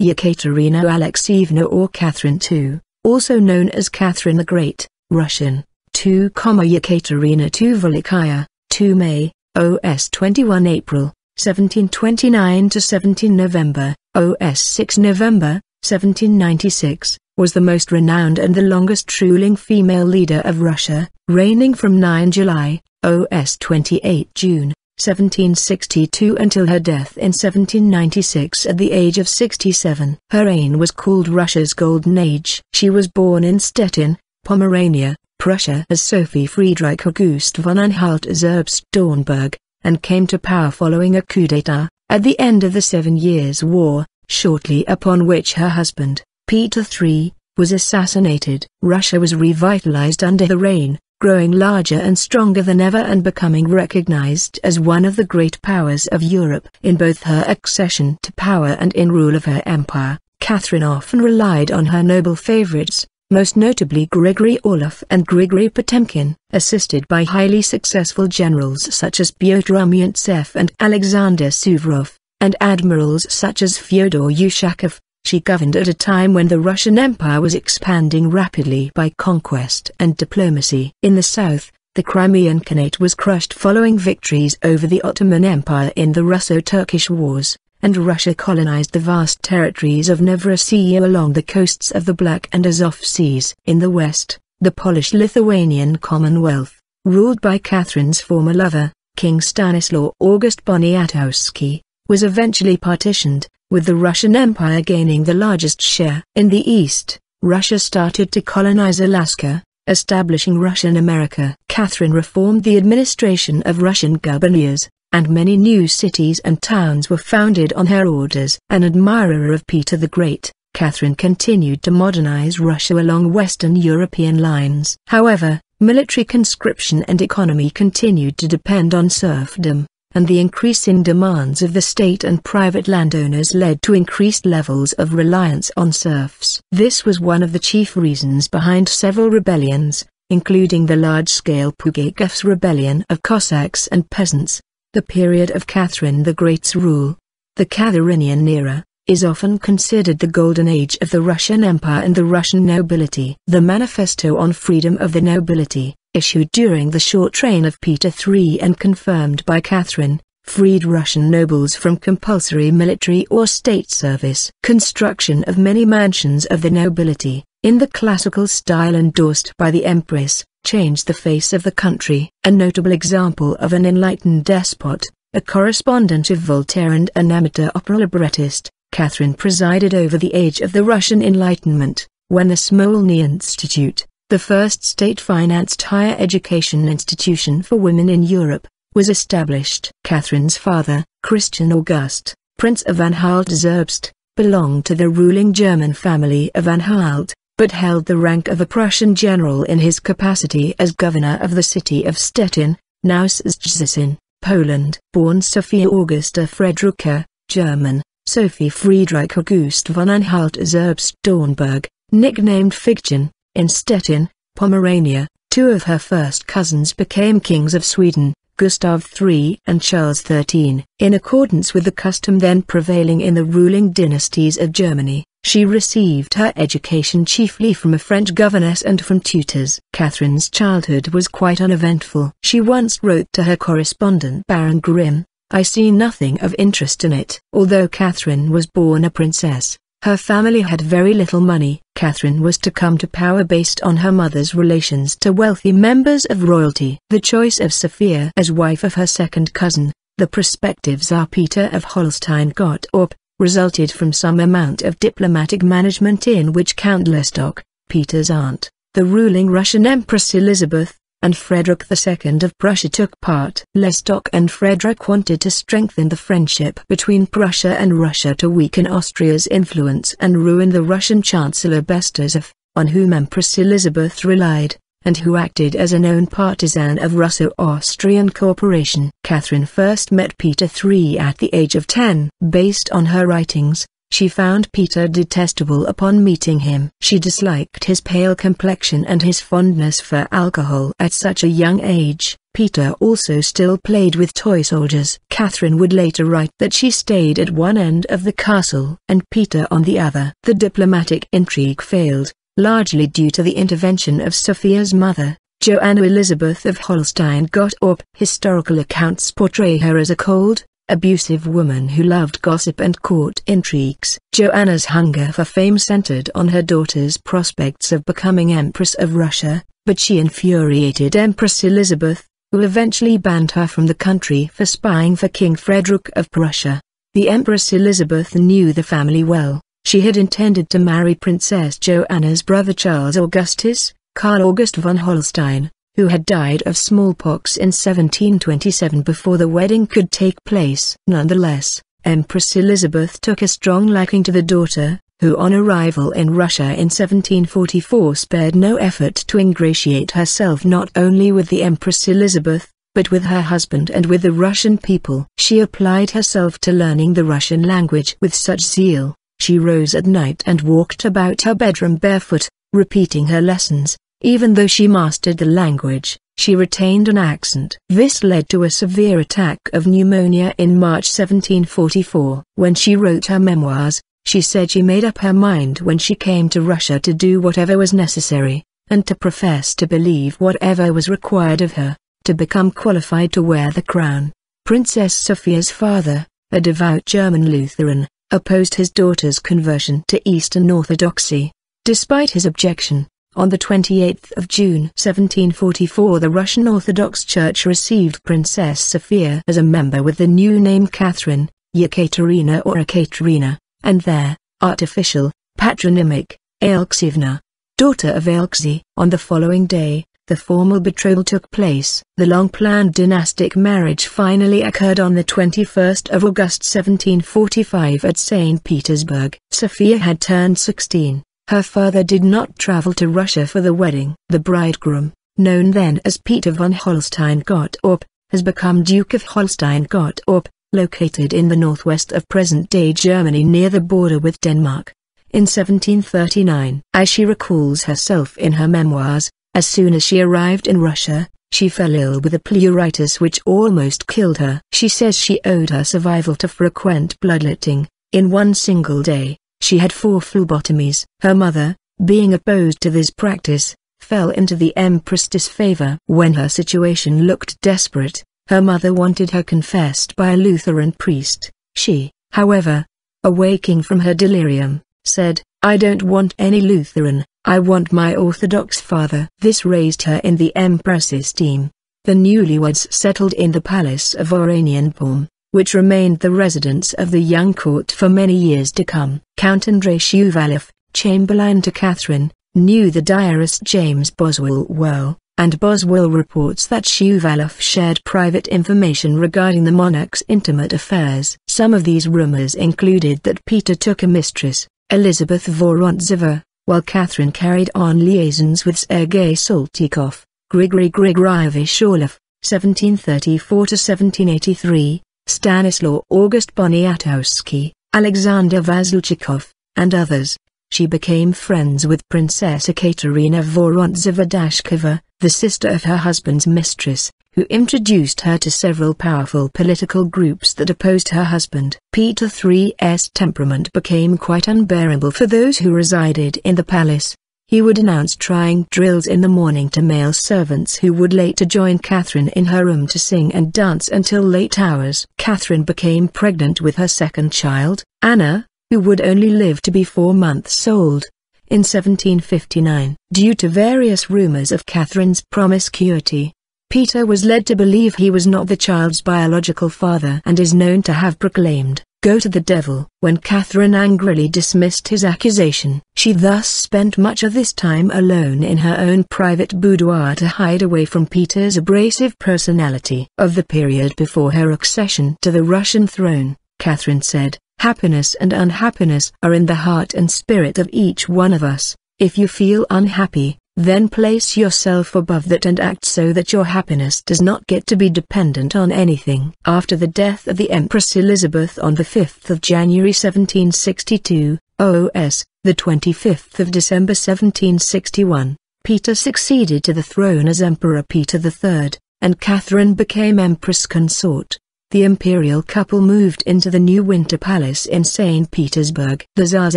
Yekaterina Alexeyevna or Catherine II, also known as Catherine the Great, Russian, 2, Yekaterina II Velikaya, 2 May, OS 21 April, 1729 to 17 November, OS 6 November, 1796, was the most renowned and the longest ruling female leader of Russia, reigning from 9 July, OS 28 June, 1762 until her death in 1796 at the age of 67. Her reign was called Russia's Golden Age. She was born in Stettin, Pomerania, Prussia as Sophie Friedrich August von Anhalt Zerbst Dornberg, and came to power following a coup d'état, at the end of the Seven Years' War, shortly upon which her husband, Peter III, was assassinated. Russia was revitalized under the reign, growing larger and stronger than ever and becoming recognized as one of the great powers of Europe. In both her accession to power and in rule of her empire, Catherine often relied on her noble favorites, most notably Gregory Olaf and Grigory Potemkin, assisted by highly successful generals such as Pyotr Rumyantsev and Alexander Suvorov, and admirals such as Fyodor Ushakov, she governed at a time when the Russian Empire was expanding rapidly by conquest and diplomacy. In the south, the Crimean Khanate was crushed following victories over the Ottoman Empire in the Russo-Turkish Wars, and Russia colonized the vast territories of Novorossiya along the coasts of the Black and Azov Seas. In the west, the Polish-Lithuanian Commonwealth, ruled by Catherine's former lover, King Stanislaw August Poniatowski, was eventually partitioned, with the Russian Empire gaining the largest share in the East, Russia started to colonize Alaska, establishing Russian America. Catherine reformed the administration of Russian governors, and many new cities and towns were founded on her orders. An admirer of Peter the Great, Catherine continued to modernize Russia along Western European lines. However, military conscription and economy continued to depend on serfdom and the increase in demands of the state and private landowners led to increased levels of reliance on serfs. This was one of the chief reasons behind several rebellions, including the large-scale Pugachev's rebellion of Cossacks and peasants, the period of Catherine the Great's rule, the Catherinian era, is often considered the golden age of the Russian Empire and the Russian nobility. The Manifesto on Freedom of the Nobility, issued during the short reign of Peter III and confirmed by Catherine, freed Russian nobles from compulsory military or state service. Construction of many mansions of the nobility, in the classical style endorsed by the Empress, changed the face of the country. A notable example of an enlightened despot, a correspondent of Voltaire and an amateur opera librettist, Catherine presided over the age of the Russian Enlightenment, when the Smolny Institute, the first state-financed higher education institution for women in Europe, was established. Catherine's father, Christian August, Prince of Anhalt-Zerbst, belonged to the ruling German family of Anhalt, but held the rank of a Prussian general in his capacity as governor of the city of Stettin, now Szczecin, Poland. Born Sophia Augusta Frederica, German, Sophie Friedrich August von Anhalt Zerbst Dornberg, nicknamed Figchen, in Stettin, Pomerania, two of her first cousins became kings of Sweden, Gustav III and Charles XIII. In accordance with the custom then prevailing in the ruling dynasties of Germany, she received her education chiefly from a French governess and from tutors. Catherine's childhood was quite uneventful. She once wrote to her correspondent Baron Grimm, I see nothing of interest in it. Although Catherine was born a princess, her family had very little money. Catherine was to come to power based on her mother's relations to wealthy members of royalty. The choice of Sophia as wife of her second cousin, the prospective Tsar Peter of Holstein Gottorp, resulted from some amount of diplomatic management in which Count Lestock, Peter's aunt, the ruling Russian Empress Elizabeth and Frederick II of Prussia took part. Lestock and Frederick wanted to strengthen the friendship between Prussia and Russia to weaken Austria's influence and ruin the Russian Chancellor Bestuzov, on whom Empress Elizabeth relied, and who acted as a known partisan of Russo-Austrian cooperation. Catherine first met Peter III at the age of 10. Based on her writings, she found Peter detestable upon meeting him. She disliked his pale complexion and his fondness for alcohol at such a young age. Peter also still played with toy soldiers. Catherine would later write that she stayed at one end of the castle and Peter on the other. The diplomatic intrigue failed, largely due to the intervention of Sophia's mother. Joanna Elizabeth of Holstein-Gottorp. Historical accounts portray her as a cold, abusive woman who loved gossip and court intrigues. Joanna's hunger for fame centered on her daughter's prospects of becoming Empress of Russia, but she infuriated Empress Elizabeth, who eventually banned her from the country for spying for King Frederick of Prussia. The Empress Elizabeth knew the family well. She had intended to marry Princess Joanna's brother Charles Augustus, Karl August von Holstein, who had died of smallpox in 1727 before the wedding could take place. Nonetheless, Empress Elizabeth took a strong liking to the daughter, who on arrival in Russia in 1744 spared no effort to ingratiate herself not only with the Empress Elizabeth, but with her husband and with the Russian people. She applied herself to learning the Russian language with such zeal, she rose at night and walked about her bedroom barefoot, repeating her lessons, even though she mastered the language, she retained an accent. This led to a severe attack of pneumonia in March 1744. When she wrote her memoirs, she said she made up her mind when she came to Russia to do whatever was necessary, and to profess to believe whatever was required of her, to become qualified to wear the crown. Princess Sophia's father, a devout German Lutheran, opposed his daughter's conversion to Eastern Orthodoxy. Despite his objection, on the 28th of June 1744 the Russian Orthodox Church received Princess Sophia as a member with the new name Catherine, Yekaterina or Ekaterina, and their artificial, patronymic, Alexevna, daughter of Alexei. On the following day, the formal betrothal took place. The long-planned dynastic marriage finally occurred on the 21st of August 1745 at St. Petersburg. Sophia had turned 16, her father did not travel to Russia for the wedding. The bridegroom, known then as Peter von Holstein-Gottorp, has become Duke of Holstein-Gottorp, located in the northwest of present-day Germany near the border with Denmark. In 1739, as she recalls herself in her memoirs, as soon as she arrived in Russia, she fell ill with a pleuritis which almost killed her. She says she owed her survival to frequent bloodletting, in one single day, she had four phlebotomies. Her mother, being opposed to this practice, fell into the Empress' disfavor. When her situation looked desperate, her mother wanted her confessed by a Lutheran priest. She, however, awaking from her delirium, said, I don't want any Lutheran, I want my Orthodox father. This raised her in the Empress's esteem. The newlyweds settled in the palace of Oranienbaum which remained the residence of the young court for many years to come. Count Andrei Shuvalov, chamberlain to Catherine, knew the diarist James Boswell well, and Boswell reports that Shuvalov shared private information regarding the monarch's intimate affairs. Some of these rumors included that Peter took a mistress, Elizabeth Vorontseva, while Catherine carried on liaisons with Sergei Soltikov, Grigory Grigorievich Orlov, 1734-1783, Stanislaw August Poniatowski, Alexander Vazluchikov, and others. She became friends with Princess Ekaterina vorontzova dashkova the sister of her husband's mistress, who introduced her to several powerful political groups that opposed her husband. Peter III's temperament became quite unbearable for those who resided in the palace, he would announce trying drills in the morning to male servants who would later join Catherine in her room to sing and dance until late hours. Catherine became pregnant with her second child, Anna, who would only live to be four months old. In 1759, due to various rumors of Catherine's promiscuity, Peter was led to believe he was not the child's biological father and is known to have proclaimed, Go to the devil. When Catherine angrily dismissed his accusation, she thus spent much of this time alone in her own private boudoir to hide away from Peter's abrasive personality. Of the period before her accession to the Russian throne, Catherine said, Happiness and unhappiness are in the heart and spirit of each one of us. If you feel unhappy, then place yourself above that and act so that your happiness does not get to be dependent on anything. After the death of the Empress Elizabeth on the 5th of January 1762, OS, the 25th of December 1761, Peter succeeded to the throne as Emperor Peter III, and Catherine became Empress Consort. The imperial couple moved into the new Winter Palace in St. Petersburg. The Tsar's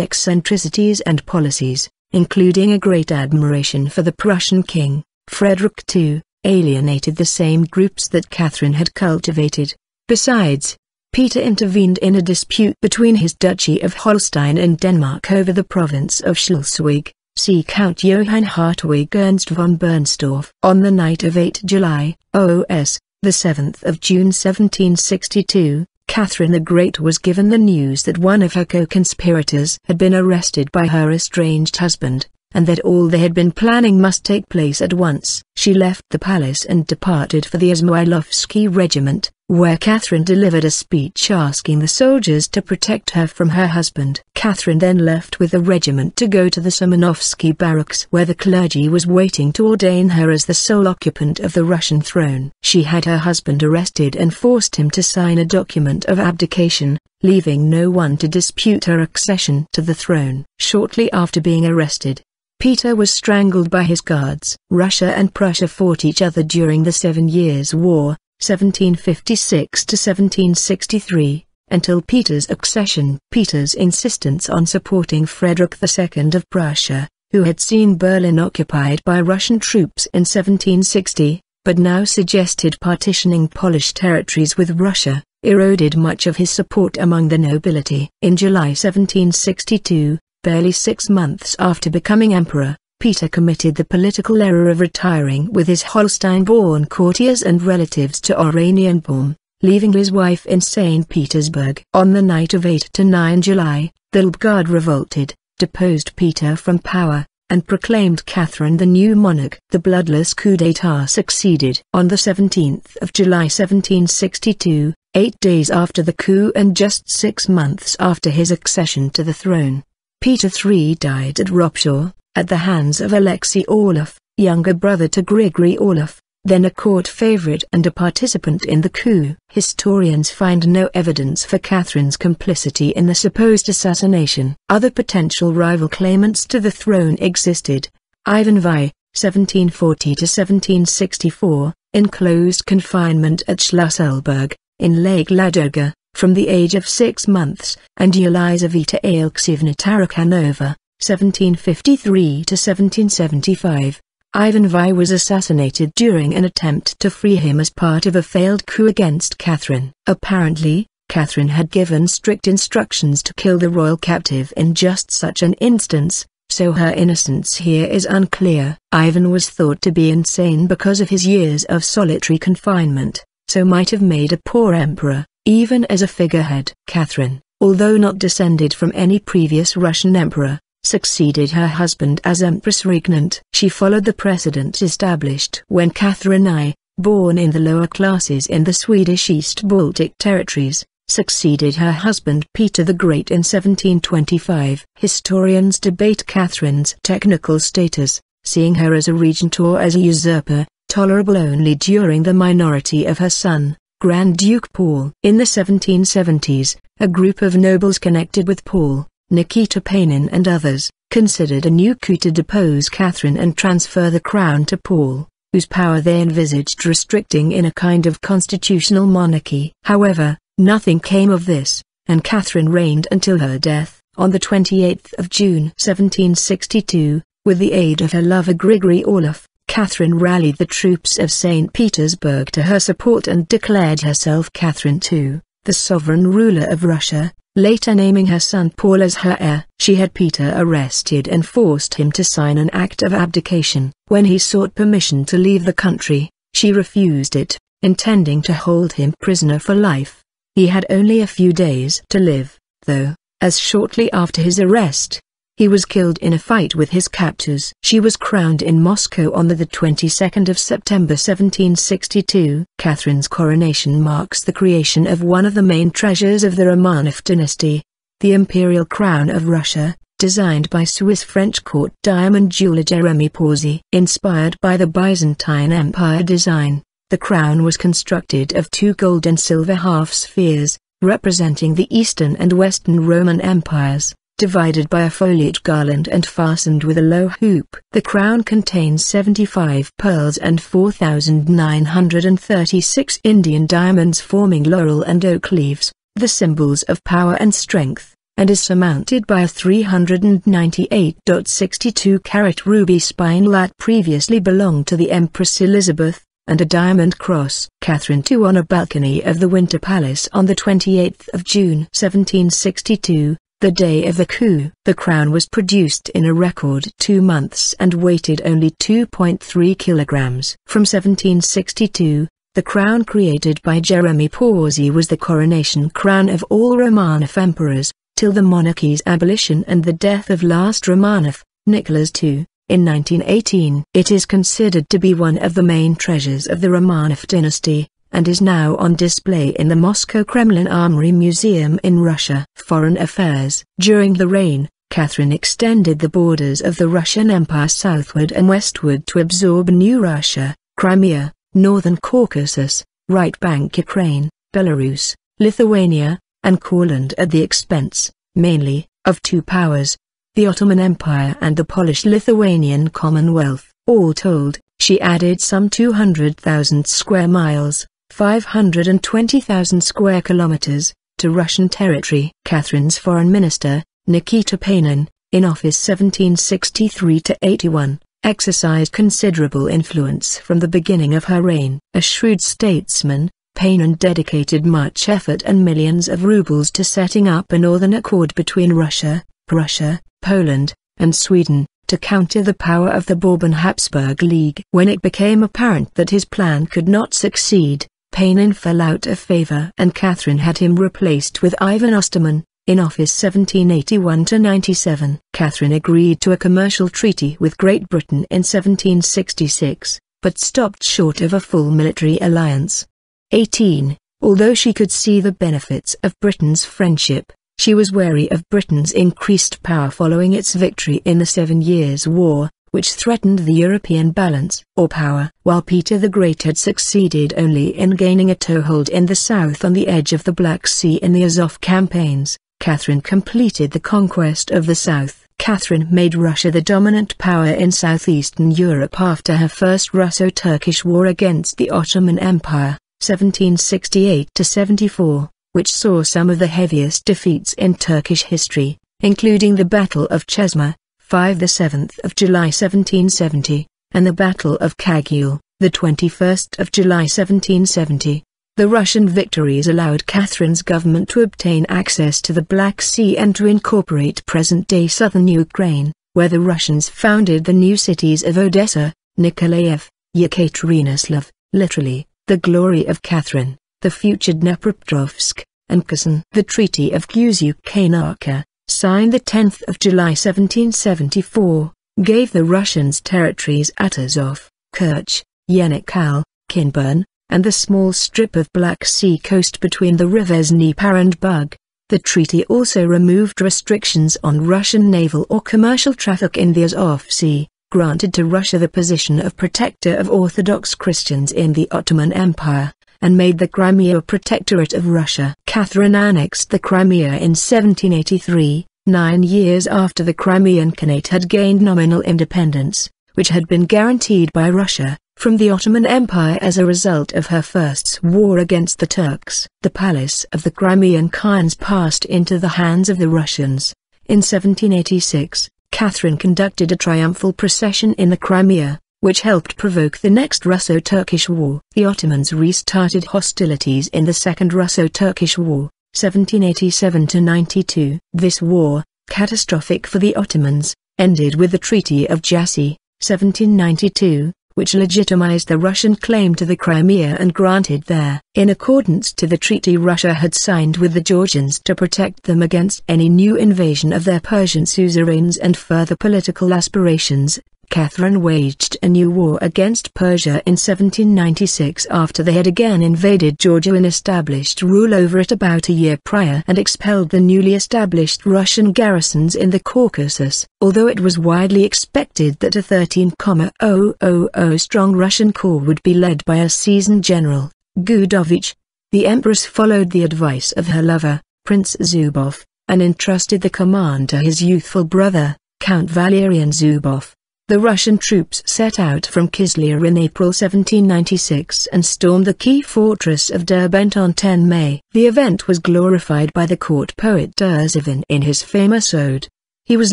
eccentricities and policies, including a great admiration for the Prussian king, Frederick II, alienated the same groups that Catherine had cultivated. Besides, Peter intervened in a dispute between his Duchy of Holstein and Denmark over the province of Schleswig, see Count Johann Hartwig Ernst von Bernstorff. On the night of 8 July, OS, the 7th of June 1762, Catherine the Great was given the news that one of her co-conspirators had been arrested by her estranged husband, and that all they had been planning must take place at once. She left the palace and departed for the Izmailovsky regiment, where Catherine delivered a speech asking the soldiers to protect her from her husband. Catherine then left with the regiment to go to the Simonovsky barracks where the clergy was waiting to ordain her as the sole occupant of the Russian throne. She had her husband arrested and forced him to sign a document of abdication, leaving no one to dispute her accession to the throne. Shortly after being arrested, Peter was strangled by his guards. Russia and Prussia fought each other during the Seven Years' War, 1756 to 1763, until Peter's accession. Peter's insistence on supporting Frederick II of Prussia, who had seen Berlin occupied by Russian troops in 1760, but now suggested partitioning Polish territories with Russia, eroded much of his support among the nobility. In July 1762, Barely six months after becoming emperor, Peter committed the political error of retiring with his Holstein-born courtiers and relatives to Oranienbaum, leaving his wife in St. Petersburg. On the night of 8 to 9 July, the Lubgard revolted, deposed Peter from power, and proclaimed Catherine the new monarch. The bloodless coup d'état succeeded. On the 17th of July 1762, eight days after the coup and just six months after his accession to the throne, Peter III died at Ropshaw, at the hands of Alexei Orlov, younger brother to Grigory Orlov, then a court favorite and a participant in the coup. Historians find no evidence for Catherine's complicity in the supposed assassination. Other potential rival claimants to the throne existed. Ivan V, 1740-1764, in closed confinement at Schloss in Lake Ladoga, from the age of six months, and Eliza Vita Tarakanova 1753 1775. Ivan V was assassinated during an attempt to free him as part of a failed coup against Catherine. Apparently, Catherine had given strict instructions to kill the royal captive in just such an instance, so her innocence here is unclear. Ivan was thought to be insane because of his years of solitary confinement, so might have made a poor emperor. Even as a figurehead, Catherine, although not descended from any previous Russian emperor, succeeded her husband as Empress Regnant. She followed the precedent established when Catherine I, born in the lower classes in the Swedish East Baltic territories, succeeded her husband Peter the Great in 1725. Historians debate Catherine's technical status, seeing her as a regent or as a usurper, tolerable only during the minority of her son. Grand Duke Paul. In the 1770s, a group of nobles connected with Paul, Nikita Panin and others, considered a new coup to depose Catherine and transfer the crown to Paul, whose power they envisaged restricting in a kind of constitutional monarchy. However, nothing came of this, and Catherine reigned until her death, on the 28th of June 1762, with the aid of her lover Grigory Orloff. Catherine rallied the troops of St. Petersburg to her support and declared herself Catherine II, the sovereign ruler of Russia, later naming her son Paul as her heir. She had Peter arrested and forced him to sign an act of abdication. When he sought permission to leave the country, she refused it, intending to hold him prisoner for life. He had only a few days to live, though, as shortly after his arrest, he was killed in a fight with his captors. She was crowned in Moscow on the, the 22nd of September 1762. Catherine's coronation marks the creation of one of the main treasures of the Romanov dynasty, the imperial crown of Russia, designed by Swiss-French court diamond jeweler Jeremy Pawsey. Inspired by the Byzantine Empire design, the crown was constructed of two gold and silver half-spheres, representing the Eastern and Western Roman empires divided by a foliage garland and fastened with a low hoop. The crown contains 75 pearls and 4,936 Indian diamonds forming laurel and oak leaves, the symbols of power and strength, and is surmounted by a 398.62 carat ruby spine that previously belonged to the Empress Elizabeth and a diamond cross. Catherine II on a balcony of the Winter Palace on 28 June 1762, the day of the coup, the crown was produced in a record two months and weighted only 2.3 kilograms. From 1762, the crown created by Jeremy Pawsey was the coronation crown of all Romanov emperors, till the monarchy's abolition and the death of last Romanov, Nicholas II, in 1918. It is considered to be one of the main treasures of the Romanov dynasty and is now on display in the Moscow Kremlin Armory Museum in Russia. Foreign Affairs During the reign, Catherine extended the borders of the Russian Empire southward and westward to absorb New Russia, Crimea, Northern Caucasus, Right Bank Ukraine, Belarus, Lithuania, and Courland at the expense, mainly, of two powers, the Ottoman Empire and the Polish-Lithuanian Commonwealth. All told, she added some 200,000 square miles, 520,000 square kilometers, to Russian territory. Catherine's foreign minister, Nikita Panin, in office 1763-81, exercised considerable influence from the beginning of her reign. A shrewd statesman, Panin dedicated much effort and millions of rubles to setting up a northern accord between Russia, Prussia, Poland, and Sweden, to counter the power of the Bourbon-Habsburg League. When it became apparent that his plan could not succeed, Painin fell out of favor and Catherine had him replaced with Ivan Osterman, in office 1781-97. Catherine agreed to a commercial treaty with Great Britain in 1766, but stopped short of a full military alliance. 18. Although she could see the benefits of Britain's friendship, she was wary of Britain's increased power following its victory in the Seven Years' War, which threatened the European balance or power. While Peter the Great had succeeded only in gaining a toehold in the south on the edge of the Black Sea in the Azov campaigns, Catherine completed the conquest of the south. Catherine made Russia the dominant power in southeastern Europe after her first Russo-Turkish war against the Ottoman Empire, 1768-74 which saw some of the heaviest defeats in Turkish history, including the Battle of Chesma, 5 the 7th of July 1770, and the Battle of Kagul, the 21st of July 1770. The Russian victories allowed Catherine's government to obtain access to the Black Sea and to incorporate present-day southern Ukraine, where the Russians founded the new cities of Odessa, Nikolaev, Yekaterinoslav, literally, the glory of Catherine, the future Dnepropetrovsk, and Kherson. The Treaty of Guzyukanaka, signed 10 July 1774, gave the Russians territories at Azov, Kerch, Yenikal, Kinburn, and the small strip of Black Sea coast between the rivers Dnieper and Bug. The treaty also removed restrictions on Russian naval or commercial traffic in the Azov Sea, granted to Russia the position of protector of Orthodox Christians in the Ottoman Empire, and made the Crimea a protectorate of Russia. Catherine annexed the Crimea in 1783, nine years after the Crimean Khanate had gained nominal independence, which had been guaranteed by Russia, from the Ottoman Empire as a result of her first war against the Turks. The palace of the Crimean Khans passed into the hands of the Russians. In 1786, Catherine conducted a triumphal procession in the Crimea, which helped provoke the next Russo-Turkish War. The Ottomans restarted hostilities in the Second Russo-Turkish War, 1787-92. This war, catastrophic for the Ottomans, ended with the Treaty of Jassy, 1792, which legitimized the Russian claim to the Crimea and granted there. In accordance to the treaty Russia had signed with the Georgians to protect them against any new invasion of their Persian suzerains and further political aspirations, Catherine waged a new war against Persia in 1796 after they had again invaded Georgia and established rule over it about a year prior and expelled the newly established Russian garrisons in the Caucasus. Although it was widely expected that a 13,000-strong Russian corps would be led by a seasoned general, Gudovich, the empress followed the advice of her lover, Prince Zubov, and entrusted the command to his youthful brother, Count Valerian Zubov. The Russian troops set out from Kislia in April 1796 and stormed the key fortress of Derbent on 10 May. The event was glorified by the court poet Derzhavin in his famous ode. He was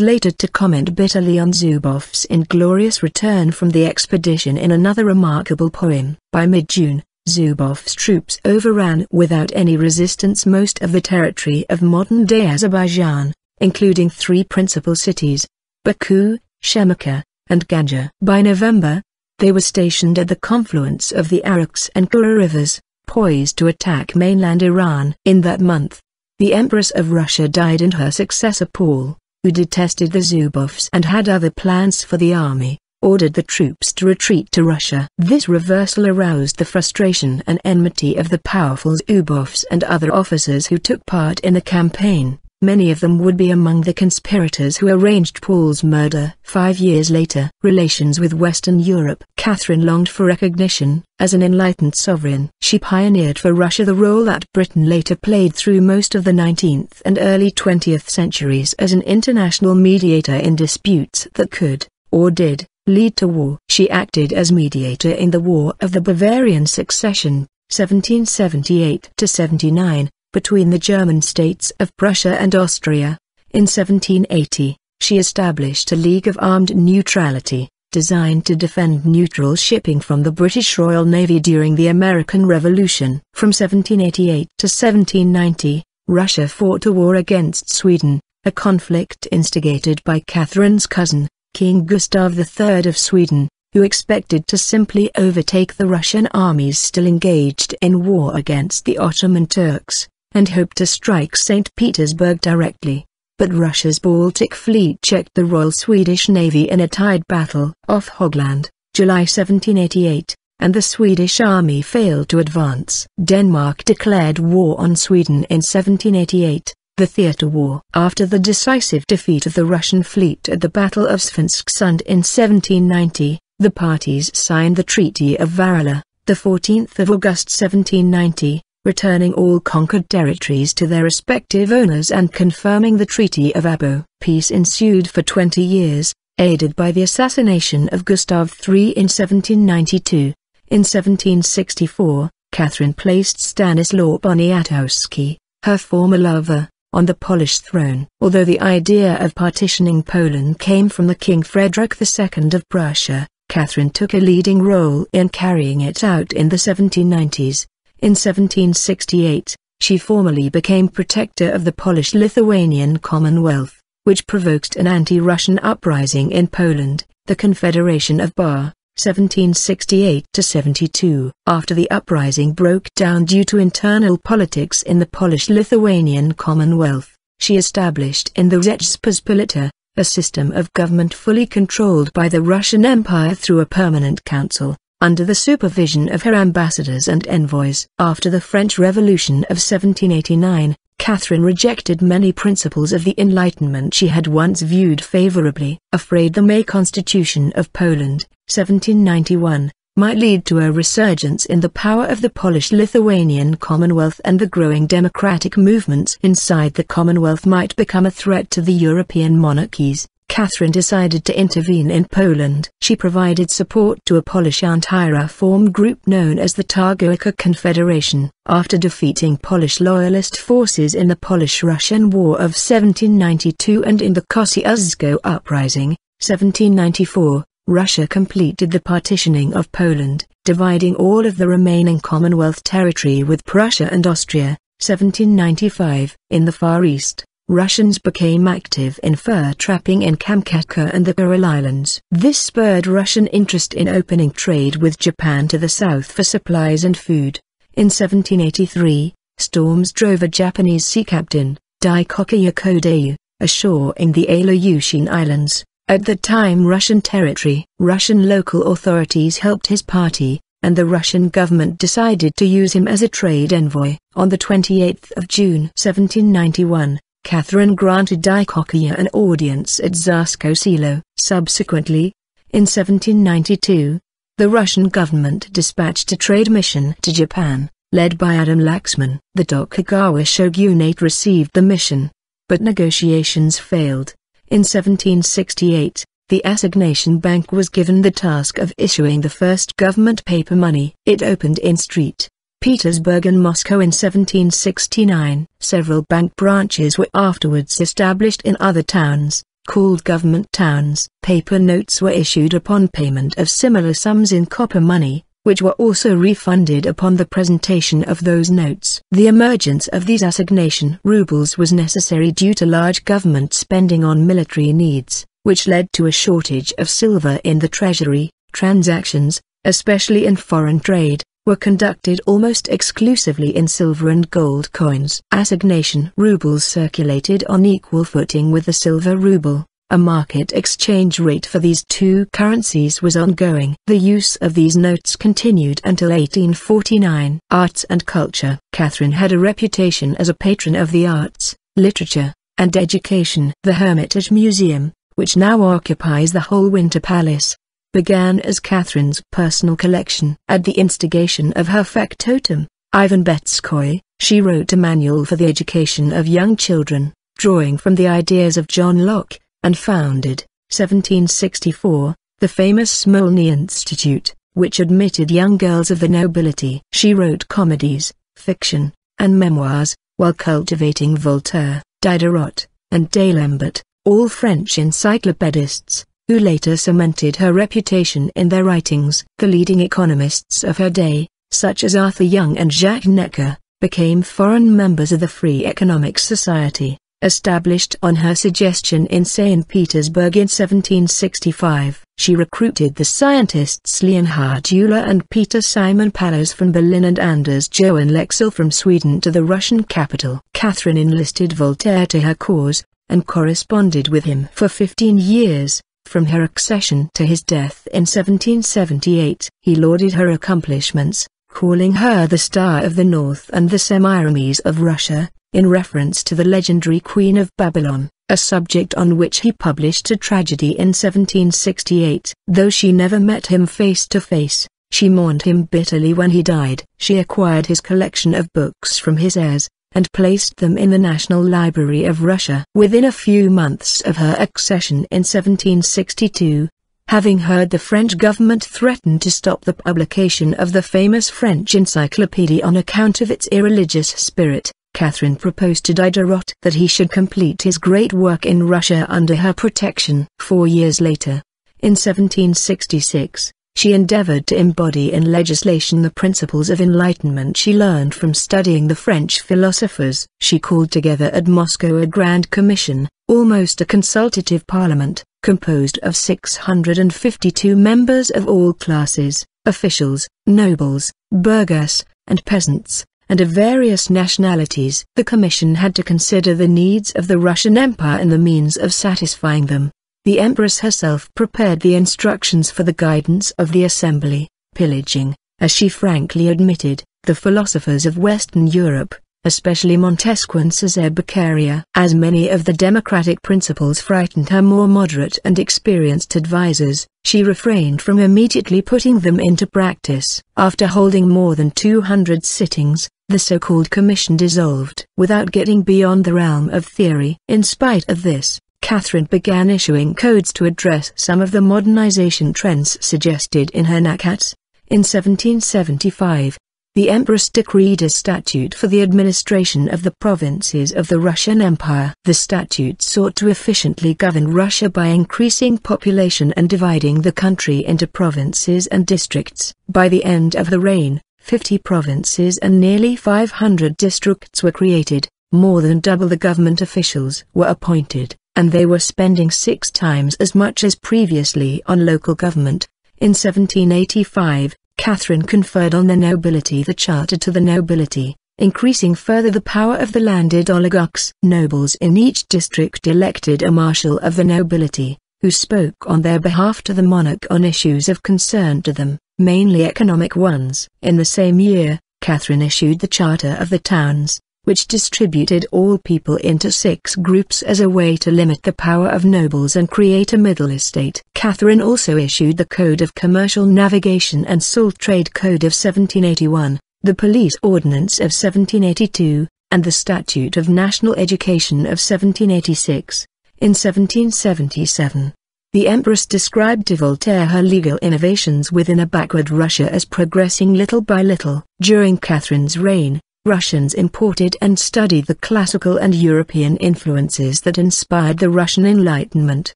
later to comment bitterly on Zubov's inglorious return from the expedition in another remarkable poem. By mid-June, Zubov's troops overran without any resistance most of the territory of modern-day Azerbaijan, including three principal cities, Baku, Shemaka, and Ganja. By November, they were stationed at the confluence of the Araks and Kura rivers, poised to attack mainland Iran. In that month, the Empress of Russia died and her successor Paul, who detested the Zubovs and had other plans for the army, ordered the troops to retreat to Russia. This reversal aroused the frustration and enmity of the powerful Zubovs and other officers who took part in the campaign. Many of them would be among the conspirators who arranged Paul's murder. Five years later, relations with Western Europe. Catherine longed for recognition as an enlightened sovereign. She pioneered for Russia the role that Britain later played through most of the 19th and early 20th centuries as an international mediator in disputes that could, or did, lead to war. She acted as mediator in the War of the Bavarian Succession, 1778-79, between the German states of Prussia and Austria. In 1780, she established a League of Armed Neutrality, designed to defend neutral shipping from the British Royal Navy during the American Revolution. From 1788 to 1790, Russia fought a war against Sweden, a conflict instigated by Catherine's cousin, King Gustav III of Sweden, who expected to simply overtake the Russian armies still engaged in war against the Ottoman Turks and hoped to strike St. Petersburg directly, but Russia's Baltic Fleet checked the Royal Swedish Navy in a tide battle off Hogland, July 1788, and the Swedish army failed to advance. Denmark declared war on Sweden in 1788, the theatre war. After the decisive defeat of the Russian fleet at the Battle of Svensksund in 1790, the parties signed the Treaty of Varela, the 14th of August 1790, returning all conquered territories to their respective owners and confirming the Treaty of Abo. Peace ensued for 20 years, aided by the assassination of Gustav III in 1792. In 1764, Catherine placed Stanislaw Poniatowski, her former lover, on the Polish throne. Although the idea of partitioning Poland came from the King Frederick II of Prussia, Catherine took a leading role in carrying it out in the 1790s. In 1768, she formally became protector of the Polish-Lithuanian Commonwealth, which provoked an anti-Russian uprising in Poland, the Confederation of Bar, 1768-72. After the uprising broke down due to internal politics in the Polish-Lithuanian Commonwealth, she established in the Rzeczpospolita, a system of government fully controlled by the Russian Empire through a permanent council, under the supervision of her ambassadors and envoys. After the French Revolution of 1789, Catherine rejected many principles of the Enlightenment she had once viewed favorably, afraid the May Constitution of Poland, 1791, might lead to a resurgence in the power of the Polish-Lithuanian Commonwealth and the growing democratic movements inside the Commonwealth might become a threat to the European monarchies. Catherine decided to intervene in Poland. She provided support to a Polish anti-reform group known as the Targowica Confederation. After defeating Polish loyalist forces in the Polish-Russian War of 1792 and in the Kosciuszko Uprising, 1794, Russia completed the partitioning of Poland, dividing all of the remaining Commonwealth territory with Prussia and Austria, 1795. In the Far East, Russians became active in fur trapping in Kamchatka and the Kuril Islands. This spurred Russian interest in opening trade with Japan to the south for supplies and food. In 1783, storms drove a Japanese sea captain, Daikoku Yokodayu, ashore in the Aleutian Islands, at that time Russian territory. Russian local authorities helped his party, and the Russian government decided to use him as a trade envoy. On the 28th of June 1791, Catherine granted Dicocchia an audience at Zarsko Silo. Subsequently, in 1792, the Russian government dispatched a trade mission to Japan, led by Adam Laxman. The Tokugawa shogunate received the mission, but negotiations failed. In 1768, the assignation bank was given the task of issuing the first government paper money. It opened in St. Petersburg and Moscow in 1769, Several bank branches were afterwards established in other towns, called government towns. Paper notes were issued upon payment of similar sums in copper money, which were also refunded upon the presentation of those notes. The emergence of these assignation rubles was necessary due to large government spending on military needs, which led to a shortage of silver in the treasury, transactions, especially in foreign trade were conducted almost exclusively in silver and gold coins. Assignation rubles circulated on equal footing with the silver ruble. A market exchange rate for these two currencies was ongoing. The use of these notes continued until 1849. Arts and Culture Catherine had a reputation as a patron of the arts, literature, and education. The Hermitage Museum, which now occupies the whole Winter Palace, began as Catherine's personal collection. At the instigation of her factotum, Ivan Betskoy, she wrote a manual for the education of young children, drawing from the ideas of John Locke, and founded, 1764, the famous Smolny Institute, which admitted young girls of the nobility. She wrote comedies, fiction, and memoirs, while cultivating Voltaire, Diderot, and D'Alembert, all French encyclopedists who later cemented her reputation in their writings. The leading economists of her day, such as Arthur Young and Jacques Necker, became foreign members of the Free Economic Society, established on her suggestion in St. Petersburg in 1765. She recruited the scientists Leonhard Euler and Peter Simon Palos from Berlin and Anders Johan Lexell from Sweden to the Russian capital. Catherine enlisted Voltaire to her cause, and corresponded with him for 15 years, from her accession to his death in 1778, he lauded her accomplishments, calling her the Star of the North and the Semiramis of Russia, in reference to the legendary Queen of Babylon, a subject on which he published a tragedy in 1768. Though she never met him face to face, she mourned him bitterly when he died. She acquired his collection of books from his heirs, and placed them in the National Library of Russia. Within a few months of her accession in 1762, having heard the French government threaten to stop the publication of the famous French encyclopedia on account of its irreligious spirit, Catherine proposed to Diderot that he should complete his great work in Russia under her protection. Four years later, in 1766, she endeavored to embody in legislation the principles of enlightenment she learned from studying the French philosophers. She called together at Moscow a Grand Commission, almost a consultative parliament, composed of 652 members of all classes, officials, nobles, burghers, and peasants, and of various nationalities. The commission had to consider the needs of the Russian Empire and the means of satisfying them. The Empress herself prepared the instructions for the guidance of the assembly, pillaging, as she frankly admitted, the philosophers of Western Europe, especially Montesquieu and Cesare Beccaria. As many of the democratic principles frightened her more moderate and experienced advisers, she refrained from immediately putting them into practice. After holding more than 200 sittings, the so-called commission dissolved without getting beyond the realm of theory. In spite of this, Catherine began issuing codes to address some of the modernization trends suggested in her Nakats. In 1775, the Empress decreed a statute for the administration of the provinces of the Russian Empire. The statute sought to efficiently govern Russia by increasing population and dividing the country into provinces and districts. By the end of the reign, 50 provinces and nearly 500 districts were created, more than double the government officials were appointed and they were spending six times as much as previously on local government. In 1785, Catherine conferred on the nobility the charter to the nobility, increasing further the power of the landed oligarchs. Nobles in each district elected a marshal of the nobility, who spoke on their behalf to the monarch on issues of concern to them, mainly economic ones. In the same year, Catherine issued the Charter of the Towns, which distributed all people into six groups as a way to limit the power of nobles and create a middle estate. Catherine also issued the Code of Commercial Navigation and Salt Trade Code of 1781, the Police Ordinance of 1782, and the Statute of National Education of 1786. In 1777, the Empress described to Voltaire her legal innovations within a backward Russia as progressing little by little. During Catherine's reign, Russians imported and studied the classical and European influences that inspired the Russian Enlightenment.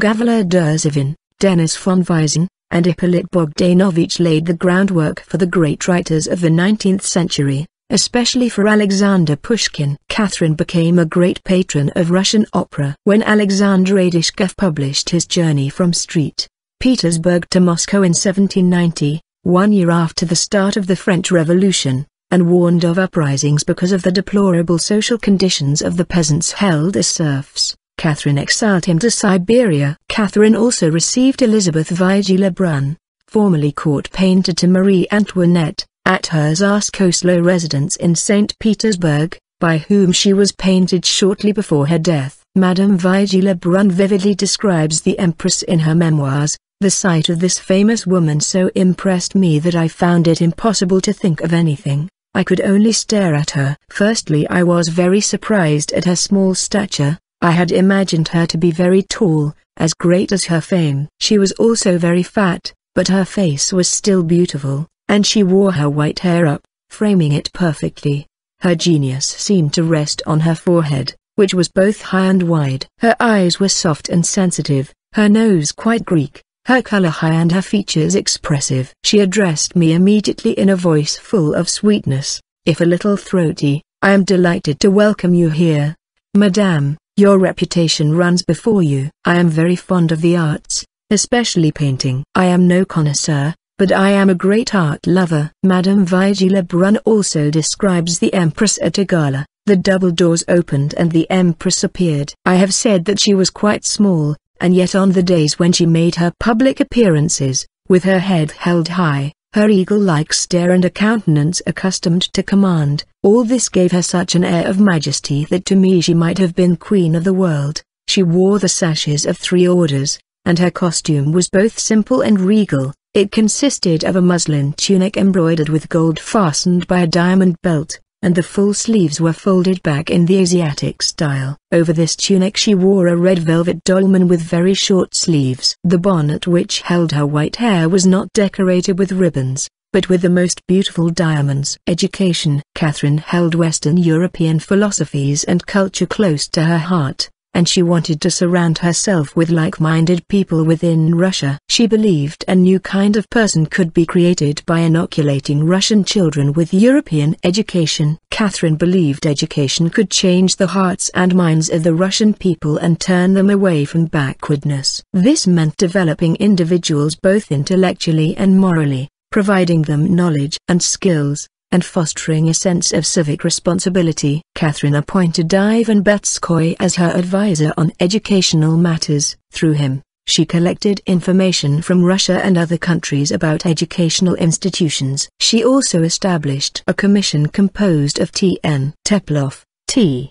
Gavrila Derzhavin, Denis von Weizen, and Ippolit Bogdanovich laid the groundwork for the great writers of the 19th century, especially for Alexander Pushkin. Catherine became a great patron of Russian opera. When Alexander Adishkov published his Journey from St. Petersburg to Moscow in 1790, one year after the start of the French Revolution, and warned of uprisings because of the deplorable social conditions of the peasants held as serfs. Catherine exiled him to Siberia. Catherine also received Elizabeth Vigée-Lebrun, formerly court painter to Marie Antoinette, at her Tsarskoe residence in St. Petersburg, by whom she was painted shortly before her death. Madame Vigée-Lebrun vividly describes the Empress in her memoirs, the sight of this famous woman so impressed me that I found it impossible to think of anything I could only stare at her. Firstly I was very surprised at her small stature, I had imagined her to be very tall, as great as her fame. She was also very fat, but her face was still beautiful, and she wore her white hair up, framing it perfectly. Her genius seemed to rest on her forehead, which was both high and wide. Her eyes were soft and sensitive, her nose quite Greek, her color high and her features expressive. She addressed me immediately in a voice full of sweetness, if a little throaty, I am delighted to welcome you here. Madame, your reputation runs before you. I am very fond of the arts, especially painting. I am no connoisseur, but I am a great art lover. Madame Vigila Brun also describes the Empress at a gala. The double doors opened and the Empress appeared. I have said that she was quite small, and yet on the days when she made her public appearances, with her head held high, her eagle-like stare and a countenance accustomed to command, all this gave her such an air of majesty that to me she might have been queen of the world. She wore the sashes of three orders, and her costume was both simple and regal. It consisted of a muslin tunic embroidered with gold fastened by a diamond belt, and the full sleeves were folded back in the Asiatic style. Over this tunic she wore a red velvet dolman with very short sleeves. The bonnet which held her white hair was not decorated with ribbons, but with the most beautiful diamonds. Education Catherine held Western European philosophies and culture close to her heart, and she wanted to surround herself with like-minded people within Russia. She believed a new kind of person could be created by inoculating Russian children with European education. Catherine believed education could change the hearts and minds of the Russian people and turn them away from backwardness. This meant developing individuals both intellectually and morally, providing them knowledge and skills, and fostering a sense of civic responsibility. Catherine appointed Ivan Batskoy as her advisor on educational matters. Through him, she collected information from Russia and other countries about educational institutions. She also established a commission composed of T.N. Teplov, T.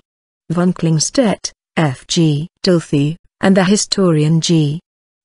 von Klingstedt, F.G. Dilthey, and the historian G.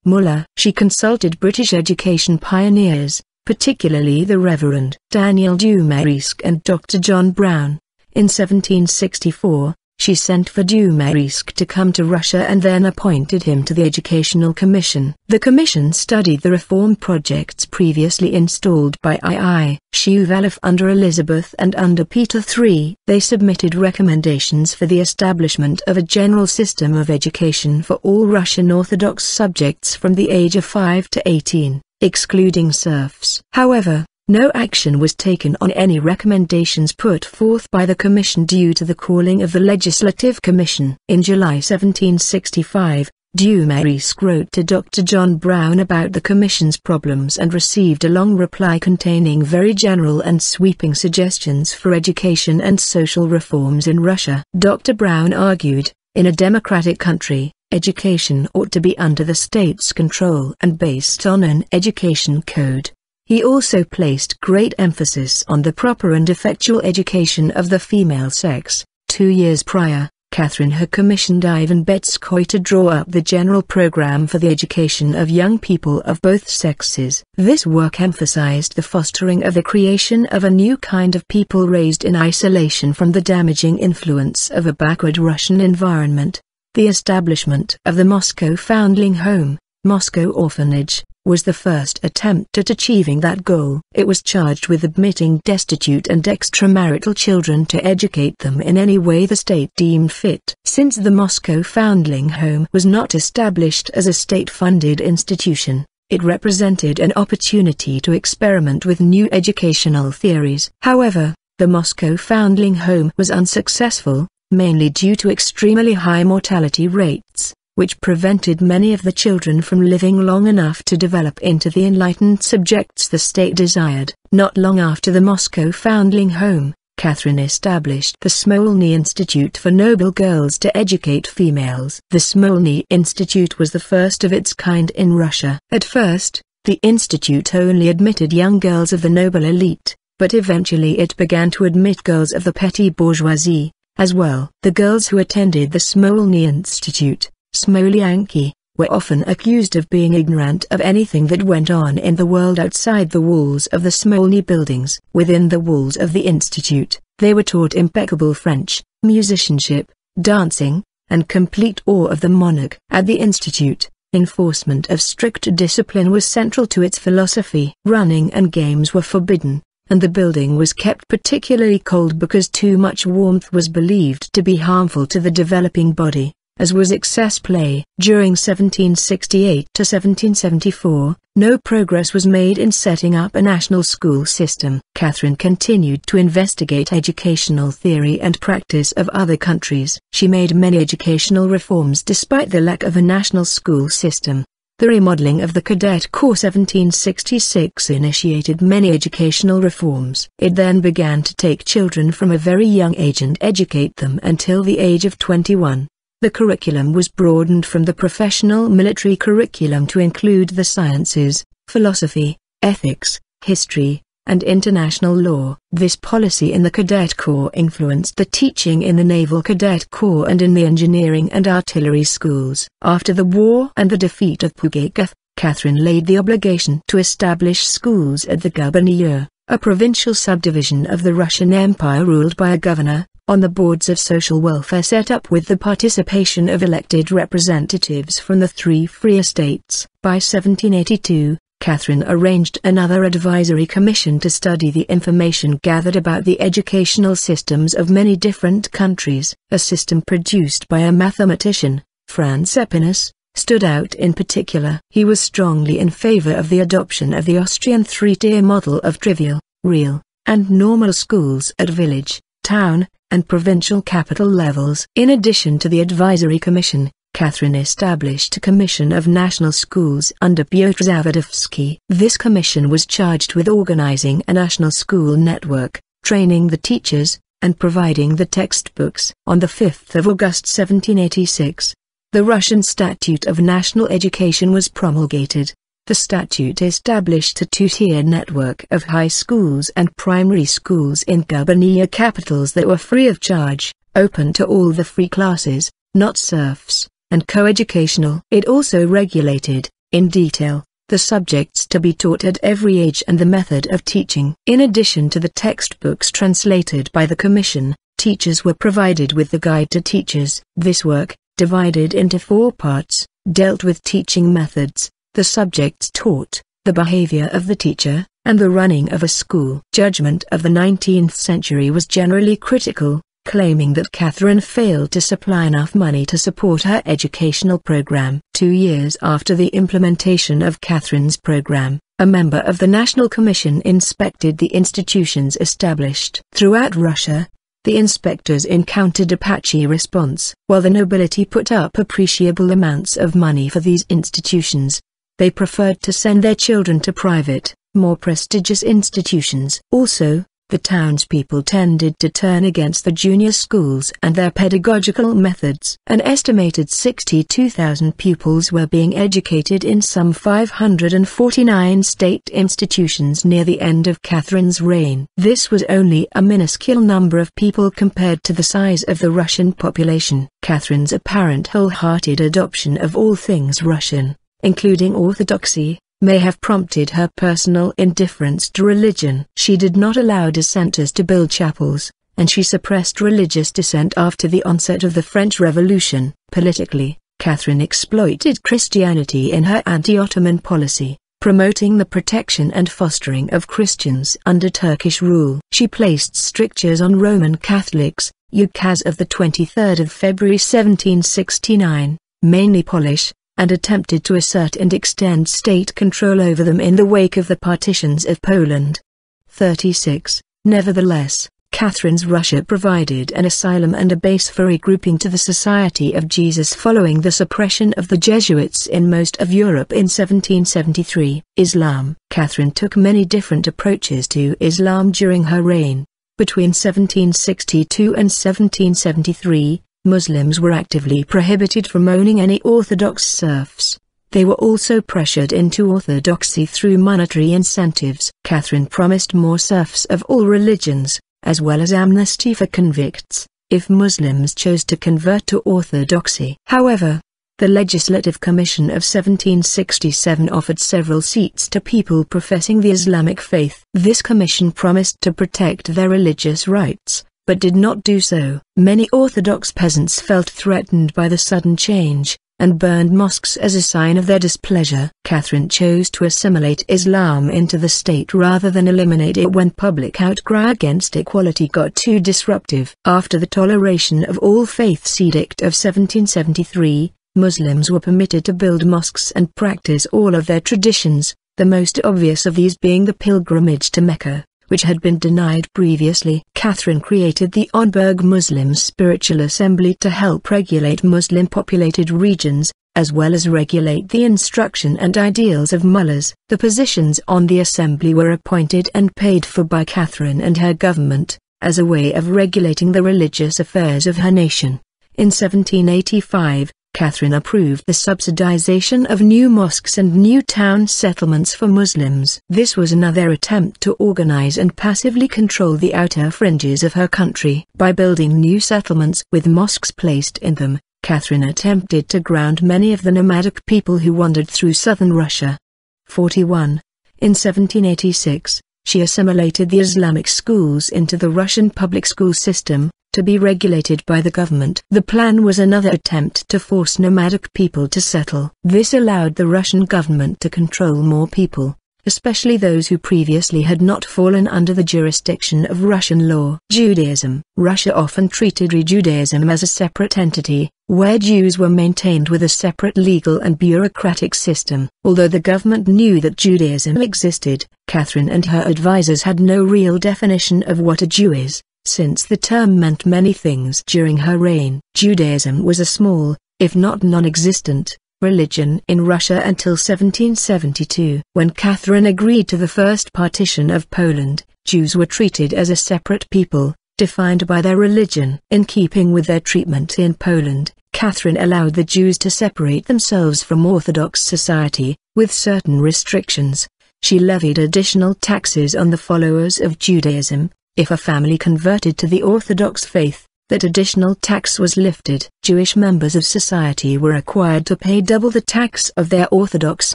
Muller. She consulted British education pioneers, particularly the Reverend Daniel Dumerisk and Dr. John Brown. In 1764, she sent for Dumerisk to come to Russia and then appointed him to the Educational Commission. The commission studied the reform projects previously installed by II, Shuvalov under Elizabeth and under Peter III. They submitted recommendations for the establishment of a general system of education for all Russian Orthodox subjects from the age of 5 to 18 excluding serfs. However, no action was taken on any recommendations put forth by the Commission due to the calling of the Legislative Commission. In July 1765, Dumaurice wrote to Dr. John Brown about the Commission's problems and received a long reply containing very general and sweeping suggestions for education and social reforms in Russia. Dr. Brown argued, in a democratic country, education ought to be under the state's control and based on an education code. He also placed great emphasis on the proper and effectual education of the female sex. Two years prior, Catherine had commissioned Ivan Betskoy to draw up the general program for the education of young people of both sexes. This work emphasized the fostering of the creation of a new kind of people raised in isolation from the damaging influence of a backward Russian environment. The establishment of the Moscow Foundling Home, Moscow Orphanage, was the first attempt at achieving that goal. It was charged with admitting destitute and extramarital children to educate them in any way the state deemed fit. Since the Moscow Foundling Home was not established as a state-funded institution, it represented an opportunity to experiment with new educational theories. However, the Moscow Foundling Home was unsuccessful, mainly due to extremely high mortality rates which prevented many of the children from living long enough to develop into the enlightened subjects the state desired. Not long after the Moscow foundling home, Catherine established the Smolny Institute for Noble Girls to educate females. The Smolny Institute was the first of its kind in Russia. At first, the institute only admitted young girls of the noble elite, but eventually it began to admit girls of the petty bourgeoisie, as well. The girls who attended the Smolny Institute, Smolyanki, were often accused of being ignorant of anything that went on in the world outside the walls of the Smolny buildings. Within the walls of the institute, they were taught impeccable French, musicianship, dancing, and complete awe of the monarch. At the institute, enforcement of strict discipline was central to its philosophy. Running and games were forbidden, and the building was kept particularly cold because too much warmth was believed to be harmful to the developing body as was excess play. During 1768 to 1774, no progress was made in setting up a national school system. Catherine continued to investigate educational theory and practice of other countries. She made many educational reforms despite the lack of a national school system. The remodeling of the Cadet Corps 1766 initiated many educational reforms. It then began to take children from a very young age and educate them until the age of 21. The curriculum was broadened from the professional military curriculum to include the sciences, philosophy, ethics, history, and international law. This policy in the Cadet Corps influenced the teaching in the Naval Cadet Corps and in the engineering and artillery schools. After the war and the defeat of Pugachev, Catherine laid the obligation to establish schools at the gouverneur a provincial subdivision of the Russian Empire ruled by a governor, on the boards of social welfare set up with the participation of elected representatives from the three free estates. By 1782, Catherine arranged another advisory commission to study the information gathered about the educational systems of many different countries, a system produced by a mathematician, Franz Epinus, stood out in particular. He was strongly in favor of the adoption of the Austrian three-tier model of trivial, real, and normal schools at village, town, and provincial capital levels. In addition to the advisory commission, Catherine established a commission of national schools under Pyotr Zavadovsky. This commission was charged with organizing a national school network, training the teachers, and providing the textbooks. On the 5th of August 1786, the Russian Statute of National Education was promulgated. The statute established a two-tier network of high schools and primary schools in Gubernija capitals that were free of charge, open to all the free classes, not serfs, and coeducational. It also regulated, in detail, the subjects to be taught at every age and the method of teaching. In addition to the textbooks translated by the Commission, teachers were provided with the Guide to Teachers. This work, divided into four parts, dealt with teaching methods, the subjects taught, the behavior of the teacher, and the running of a school. Judgment of the 19th century was generally critical, claiming that Catherine failed to supply enough money to support her educational program. Two years after the implementation of Catherine's program, a member of the National Commission inspected the institutions established. Throughout Russia, the inspectors encountered Apache response. While the nobility put up appreciable amounts of money for these institutions, they preferred to send their children to private, more prestigious institutions. Also, the townspeople tended to turn against the junior schools and their pedagogical methods. An estimated 62,000 pupils were being educated in some 549 state institutions near the end of Catherine's reign. This was only a minuscule number of people compared to the size of the Russian population. Catherine's apparent wholehearted adoption of all things Russian, including orthodoxy, may have prompted her personal indifference to religion. She did not allow dissenters to build chapels, and she suppressed religious dissent after the onset of the French Revolution. Politically, Catherine exploited Christianity in her anti-Ottoman policy, promoting the protection and fostering of Christians under Turkish rule. She placed strictures on Roman Catholics, ukaz of 23 February 1769, mainly Polish, and attempted to assert and extend state control over them in the wake of the partitions of Poland. 36. Nevertheless, Catherine's Russia provided an asylum and a base for regrouping to the Society of Jesus following the suppression of the Jesuits in most of Europe in 1773. Islam Catherine took many different approaches to Islam during her reign. Between 1762 and 1773, Muslims were actively prohibited from owning any Orthodox serfs. They were also pressured into orthodoxy through monetary incentives. Catherine promised more serfs of all religions, as well as amnesty for convicts, if Muslims chose to convert to orthodoxy. However, the Legislative Commission of 1767 offered several seats to people professing the Islamic faith. This commission promised to protect their religious rights, but did not do so. Many Orthodox peasants felt threatened by the sudden change, and burned mosques as a sign of their displeasure. Catherine chose to assimilate Islam into the state rather than eliminate it when public outcry against equality got too disruptive. After the toleration of all faiths edict of 1773, Muslims were permitted to build mosques and practice all of their traditions, the most obvious of these being the pilgrimage to Mecca which had been denied previously. Catherine created the Oddberg Muslim Spiritual Assembly to help regulate Muslim-populated regions, as well as regulate the instruction and ideals of mullahs. The positions on the assembly were appointed and paid for by Catherine and her government, as a way of regulating the religious affairs of her nation. In 1785, Catherine approved the subsidization of new mosques and new town settlements for Muslims. This was another attempt to organize and passively control the outer fringes of her country. By building new settlements with mosques placed in them, Catherine attempted to ground many of the nomadic people who wandered through southern Russia. 41. In 1786, she assimilated the Islamic schools into the Russian public school system, to be regulated by the government. The plan was another attempt to force nomadic people to settle. This allowed the Russian government to control more people, especially those who previously had not fallen under the jurisdiction of Russian law. Judaism Russia often treated Judaism as a separate entity, where Jews were maintained with a separate legal and bureaucratic system. Although the government knew that Judaism existed, Catherine and her advisers had no real definition of what a Jew is. Since the term meant many things during her reign, Judaism was a small, if not non-existent, religion in Russia until 1772. When Catherine agreed to the first partition of Poland, Jews were treated as a separate people, defined by their religion. In keeping with their treatment in Poland, Catherine allowed the Jews to separate themselves from Orthodox society, with certain restrictions. She levied additional taxes on the followers of Judaism, if a family converted to the Orthodox faith, that additional tax was lifted. Jewish members of society were required to pay double the tax of their Orthodox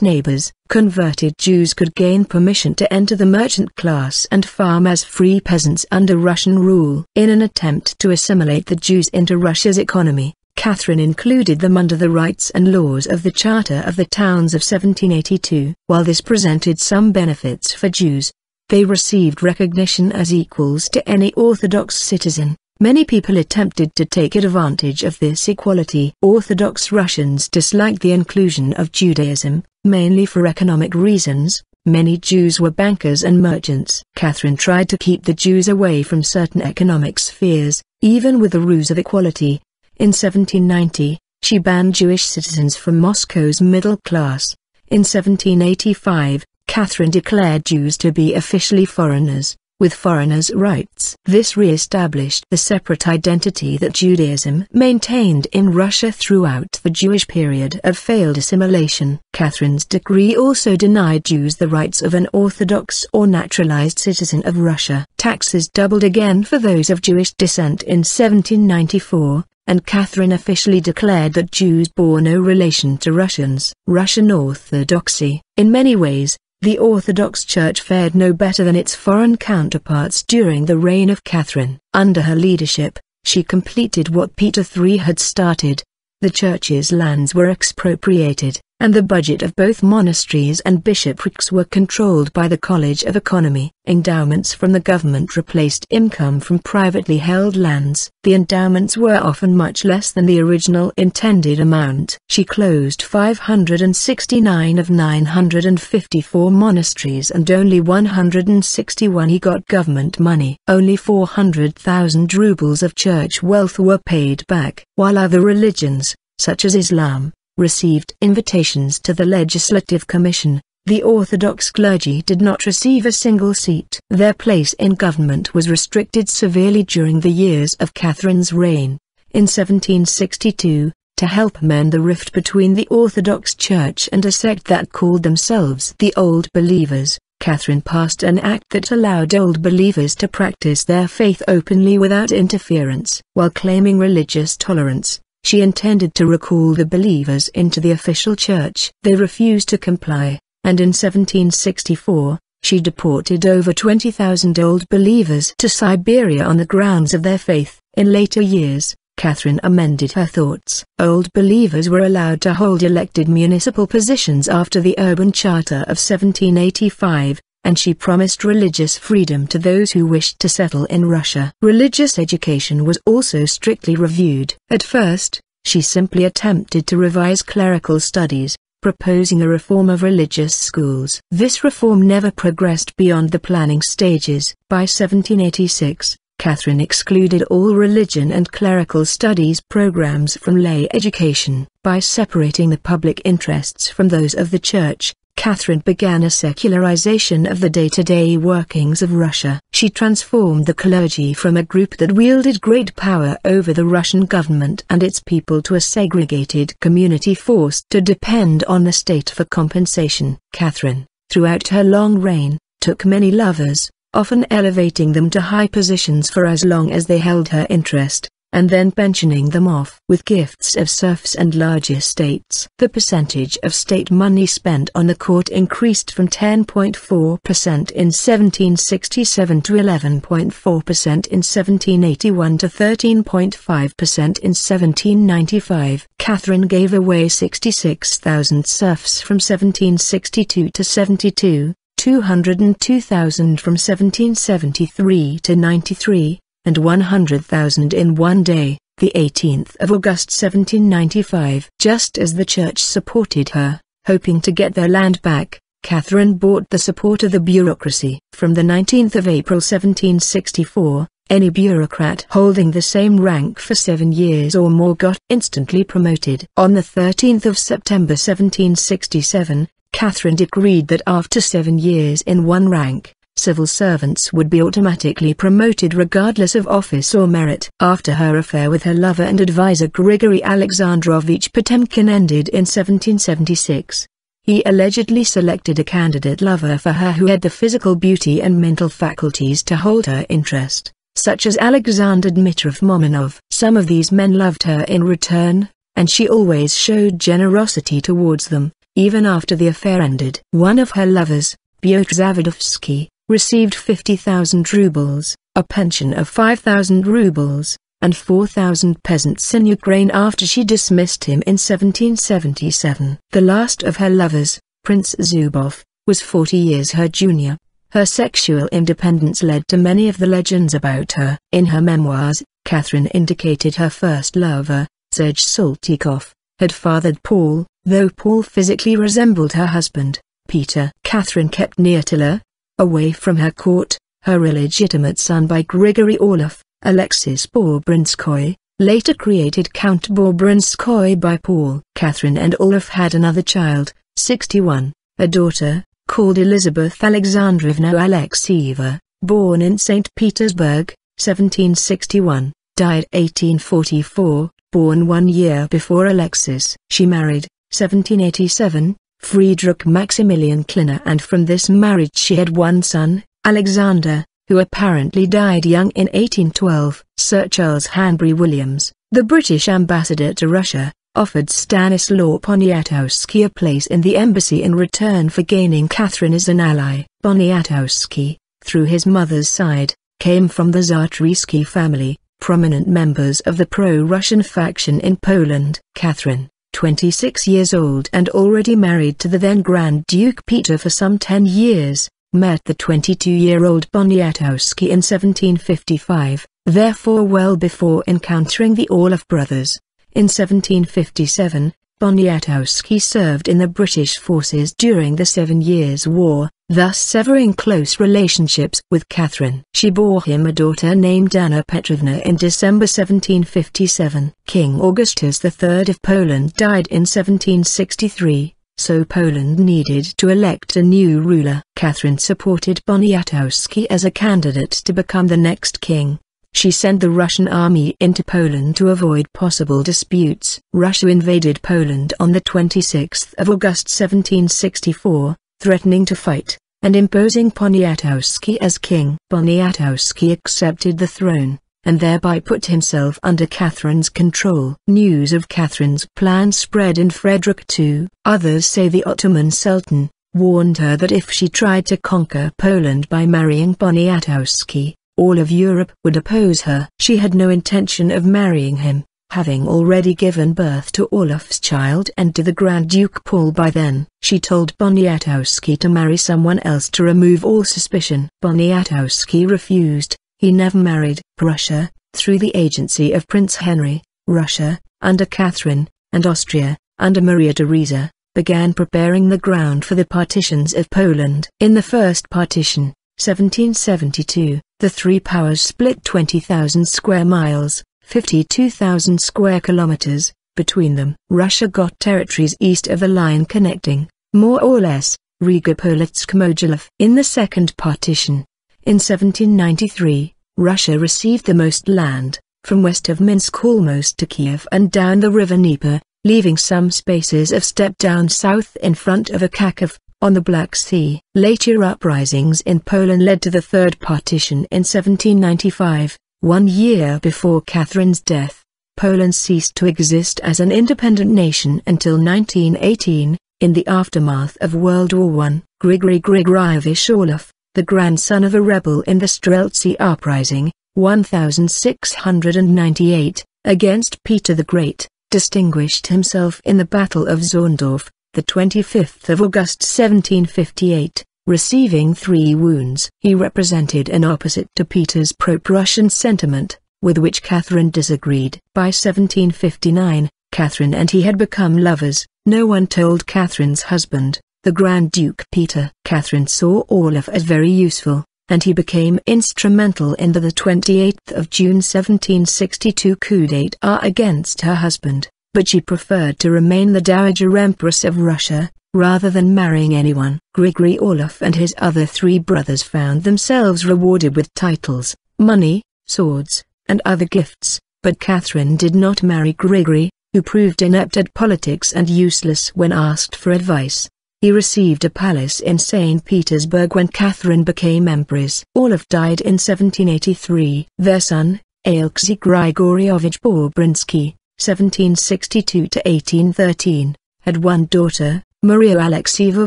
neighbors. Converted Jews could gain permission to enter the merchant class and farm as free peasants under Russian rule. In an attempt to assimilate the Jews into Russia's economy, Catherine included them under the rights and laws of the Charter of the Towns of 1782. While this presented some benefits for Jews, they received recognition as equals to any Orthodox citizen. Many people attempted to take advantage of this equality. Orthodox Russians disliked the inclusion of Judaism, mainly for economic reasons. Many Jews were bankers and merchants. Catherine tried to keep the Jews away from certain economic spheres, even with the ruse of equality. In 1790, she banned Jewish citizens from Moscow's middle class. In 1785, Catherine declared Jews to be officially foreigners, with foreigners' rights. This re-established the separate identity that Judaism maintained in Russia throughout the Jewish period of failed assimilation. Catherine's decree also denied Jews the rights of an Orthodox or naturalized citizen of Russia. Taxes doubled again for those of Jewish descent in 1794, and Catherine officially declared that Jews bore no relation to Russians. Russian Orthodoxy, in many ways, the Orthodox Church fared no better than its foreign counterparts during the reign of Catherine. Under her leadership, she completed what Peter III had started. The church's lands were expropriated, and the budget of both monasteries and bishoprics were controlled by the College of Economy. Endowments from the government replaced income from privately held lands. The endowments were often much less than the original intended amount. She closed 569 of 954 monasteries and only 161 he got government money. Only 400,000 rubles of church wealth were paid back, while other religions, such as Islam, received invitations to the Legislative Commission, the Orthodox clergy did not receive a single seat. Their place in government was restricted severely during the years of Catherine's reign, in 1762, to help mend the rift between the Orthodox Church and a sect that called themselves the Old Believers. Catherine passed an act that allowed old believers to practice their faith openly without interference, while claiming religious tolerance. She intended to recall the believers into the official church. They refused to comply, and in 1764, she deported over 20,000 old believers to Siberia on the grounds of their faith. In later years, Catherine amended her thoughts. Old believers were allowed to hold elected municipal positions after the Urban Charter of 1785, and she promised religious freedom to those who wished to settle in Russia. Religious education was also strictly reviewed. At first, she simply attempted to revise clerical studies, proposing a reform of religious schools. This reform never progressed beyond the planning stages. By 1786, Catherine excluded all religion and clerical studies programs from lay education. By separating the public interests from those of the church, Catherine began a secularization of the day-to-day -day workings of Russia. She transformed the clergy from a group that wielded great power over the Russian government and its people to a segregated community forced to depend on the state for compensation. Catherine, throughout her long reign, took many lovers, often elevating them to high positions for as long as they held her interest and then pensioning them off with gifts of serfs and large estates. The percentage of state money spent on the court increased from 10.4% in 1767 to 11.4% in 1781 to 13.5% in 1795. Catherine gave away 66,000 serfs from 1762 to 72, 202,000 from 1773 to 93, and 100,000 in one day, the 18th of August 1795. Just as the church supported her, hoping to get their land back, Catherine bought the support of the bureaucracy. From the 19th of April 1764, any bureaucrat holding the same rank for seven years or more got instantly promoted. On the 13th of September 1767, Catherine decreed that after seven years in one rank, civil servants would be automatically promoted regardless of office or merit. After her affair with her lover and advisor Grigory Alexandrovich Potemkin ended in 1776, he allegedly selected a candidate lover for her who had the physical beauty and mental faculties to hold her interest, such as Alexander Dmitrov Mominov. Some of these men loved her in return, and she always showed generosity towards them, even after the affair ended. One of her lovers, Pyotr Zavodovsky, received 50,000 rubles, a pension of 5,000 rubles, and 4,000 peasants in Ukraine after she dismissed him in 1777. The last of her lovers, Prince Zubov, was 40 years her junior. Her sexual independence led to many of the legends about her. In her memoirs, Catherine indicated her first lover, Serge Soltikov, had fathered Paul, though Paul physically resembled her husband, Peter. Catherine kept Neotila, away from her court, her illegitimate son by Grigory Orlov, Alexis Borbrinskoy, later created Count Borbrinskoy by Paul. Catherine and Olaf had another child, 61, a daughter, called Elizabeth Alexandrovna Alexeeva, born in St. Petersburg, 1761, died 1844, born one year before Alexis. She married, 1787, Friedrich Maximilian Klinner and from this marriage she had one son, Alexander, who apparently died young in 1812. Sir Charles Hanbury Williams, the British ambassador to Russia, offered Stanislaw Poniatowski a place in the embassy in return for gaining Catherine as an ally. Poniatowski, through his mother's side, came from the Zatryski family, prominent members of the pro-Russian faction in Poland. Catherine, 26 years old and already married to the then Grand Duke Peter for some 10 years, met the 22-year-old Boniatowski in 1755, therefore well before encountering the Orloff brothers. In 1757, Poniatowski served in the British forces during the Seven Years' War, thus severing close relationships with Catherine. She bore him a daughter named Anna Petrovna in December 1757. King Augustus III of Poland died in 1763 so Poland needed to elect a new ruler. Catherine supported Poniatowski as a candidate to become the next king. She sent the Russian army into Poland to avoid possible disputes. Russia invaded Poland on the 26th of August 1764, threatening to fight, and imposing Poniatowski as king. Poniatowski accepted the throne, and thereby put himself under Catherine's control. News of Catherine's plan spread in Frederick too. Others say the Ottoman Sultan, warned her that if she tried to conquer Poland by marrying Poniatowski, all of Europe would oppose her. She had no intention of marrying him, having already given birth to Olaf's child and to the Grand Duke Paul by then. She told Boniatowski to marry someone else to remove all suspicion. Boniatowski refused, he never married. Prussia, through the agency of Prince Henry, Russia, under Catherine, and Austria, under Maria Theresa, began preparing the ground for the partitions of Poland. In the First Partition, 1772, the three powers split 20,000 square miles, 52,000 square kilometers, between them. Russia got territories east of the line connecting, more or less, Riga Polotsk Mogilov. In the second partition, in 1793, Russia received the most land, from west of Minsk almost to Kiev and down the river Dnieper, leaving some spaces of step down south in front of Akakov on the Black Sea. Later uprisings in Poland led to the Third Partition in 1795, one year before Catherine's death. Poland ceased to exist as an independent nation until 1918, in the aftermath of World War I. Grigory Grigorievich Orlov, the grandson of a rebel in the Streltsy Uprising, 1698, against Peter the Great, distinguished himself in the Battle of Zorndorf, the 25th of August 1758, receiving three wounds. He represented an opposite to Peter's pro-Prussian sentiment, with which Catherine disagreed. By 1759, Catherine and he had become lovers. No one told Catherine's husband, the Grand Duke Peter. Catherine saw Olaf as very useful, and he became instrumental in the 28th of June 1762 coup d'état against her husband but she preferred to remain the Dowager Empress of Russia, rather than marrying anyone. Grigory Orlov and his other three brothers found themselves rewarded with titles, money, swords, and other gifts, but Catherine did not marry Grigory, who proved inept at politics and useless when asked for advice. He received a palace in St. Petersburg when Catherine became empress. Orlov died in 1783. Their son, Alexei Grigoryevich Bobrinsky, 1762-1813, had one daughter, Maria Alexeyeva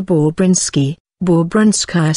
Borbrinsky, Bobrunskaya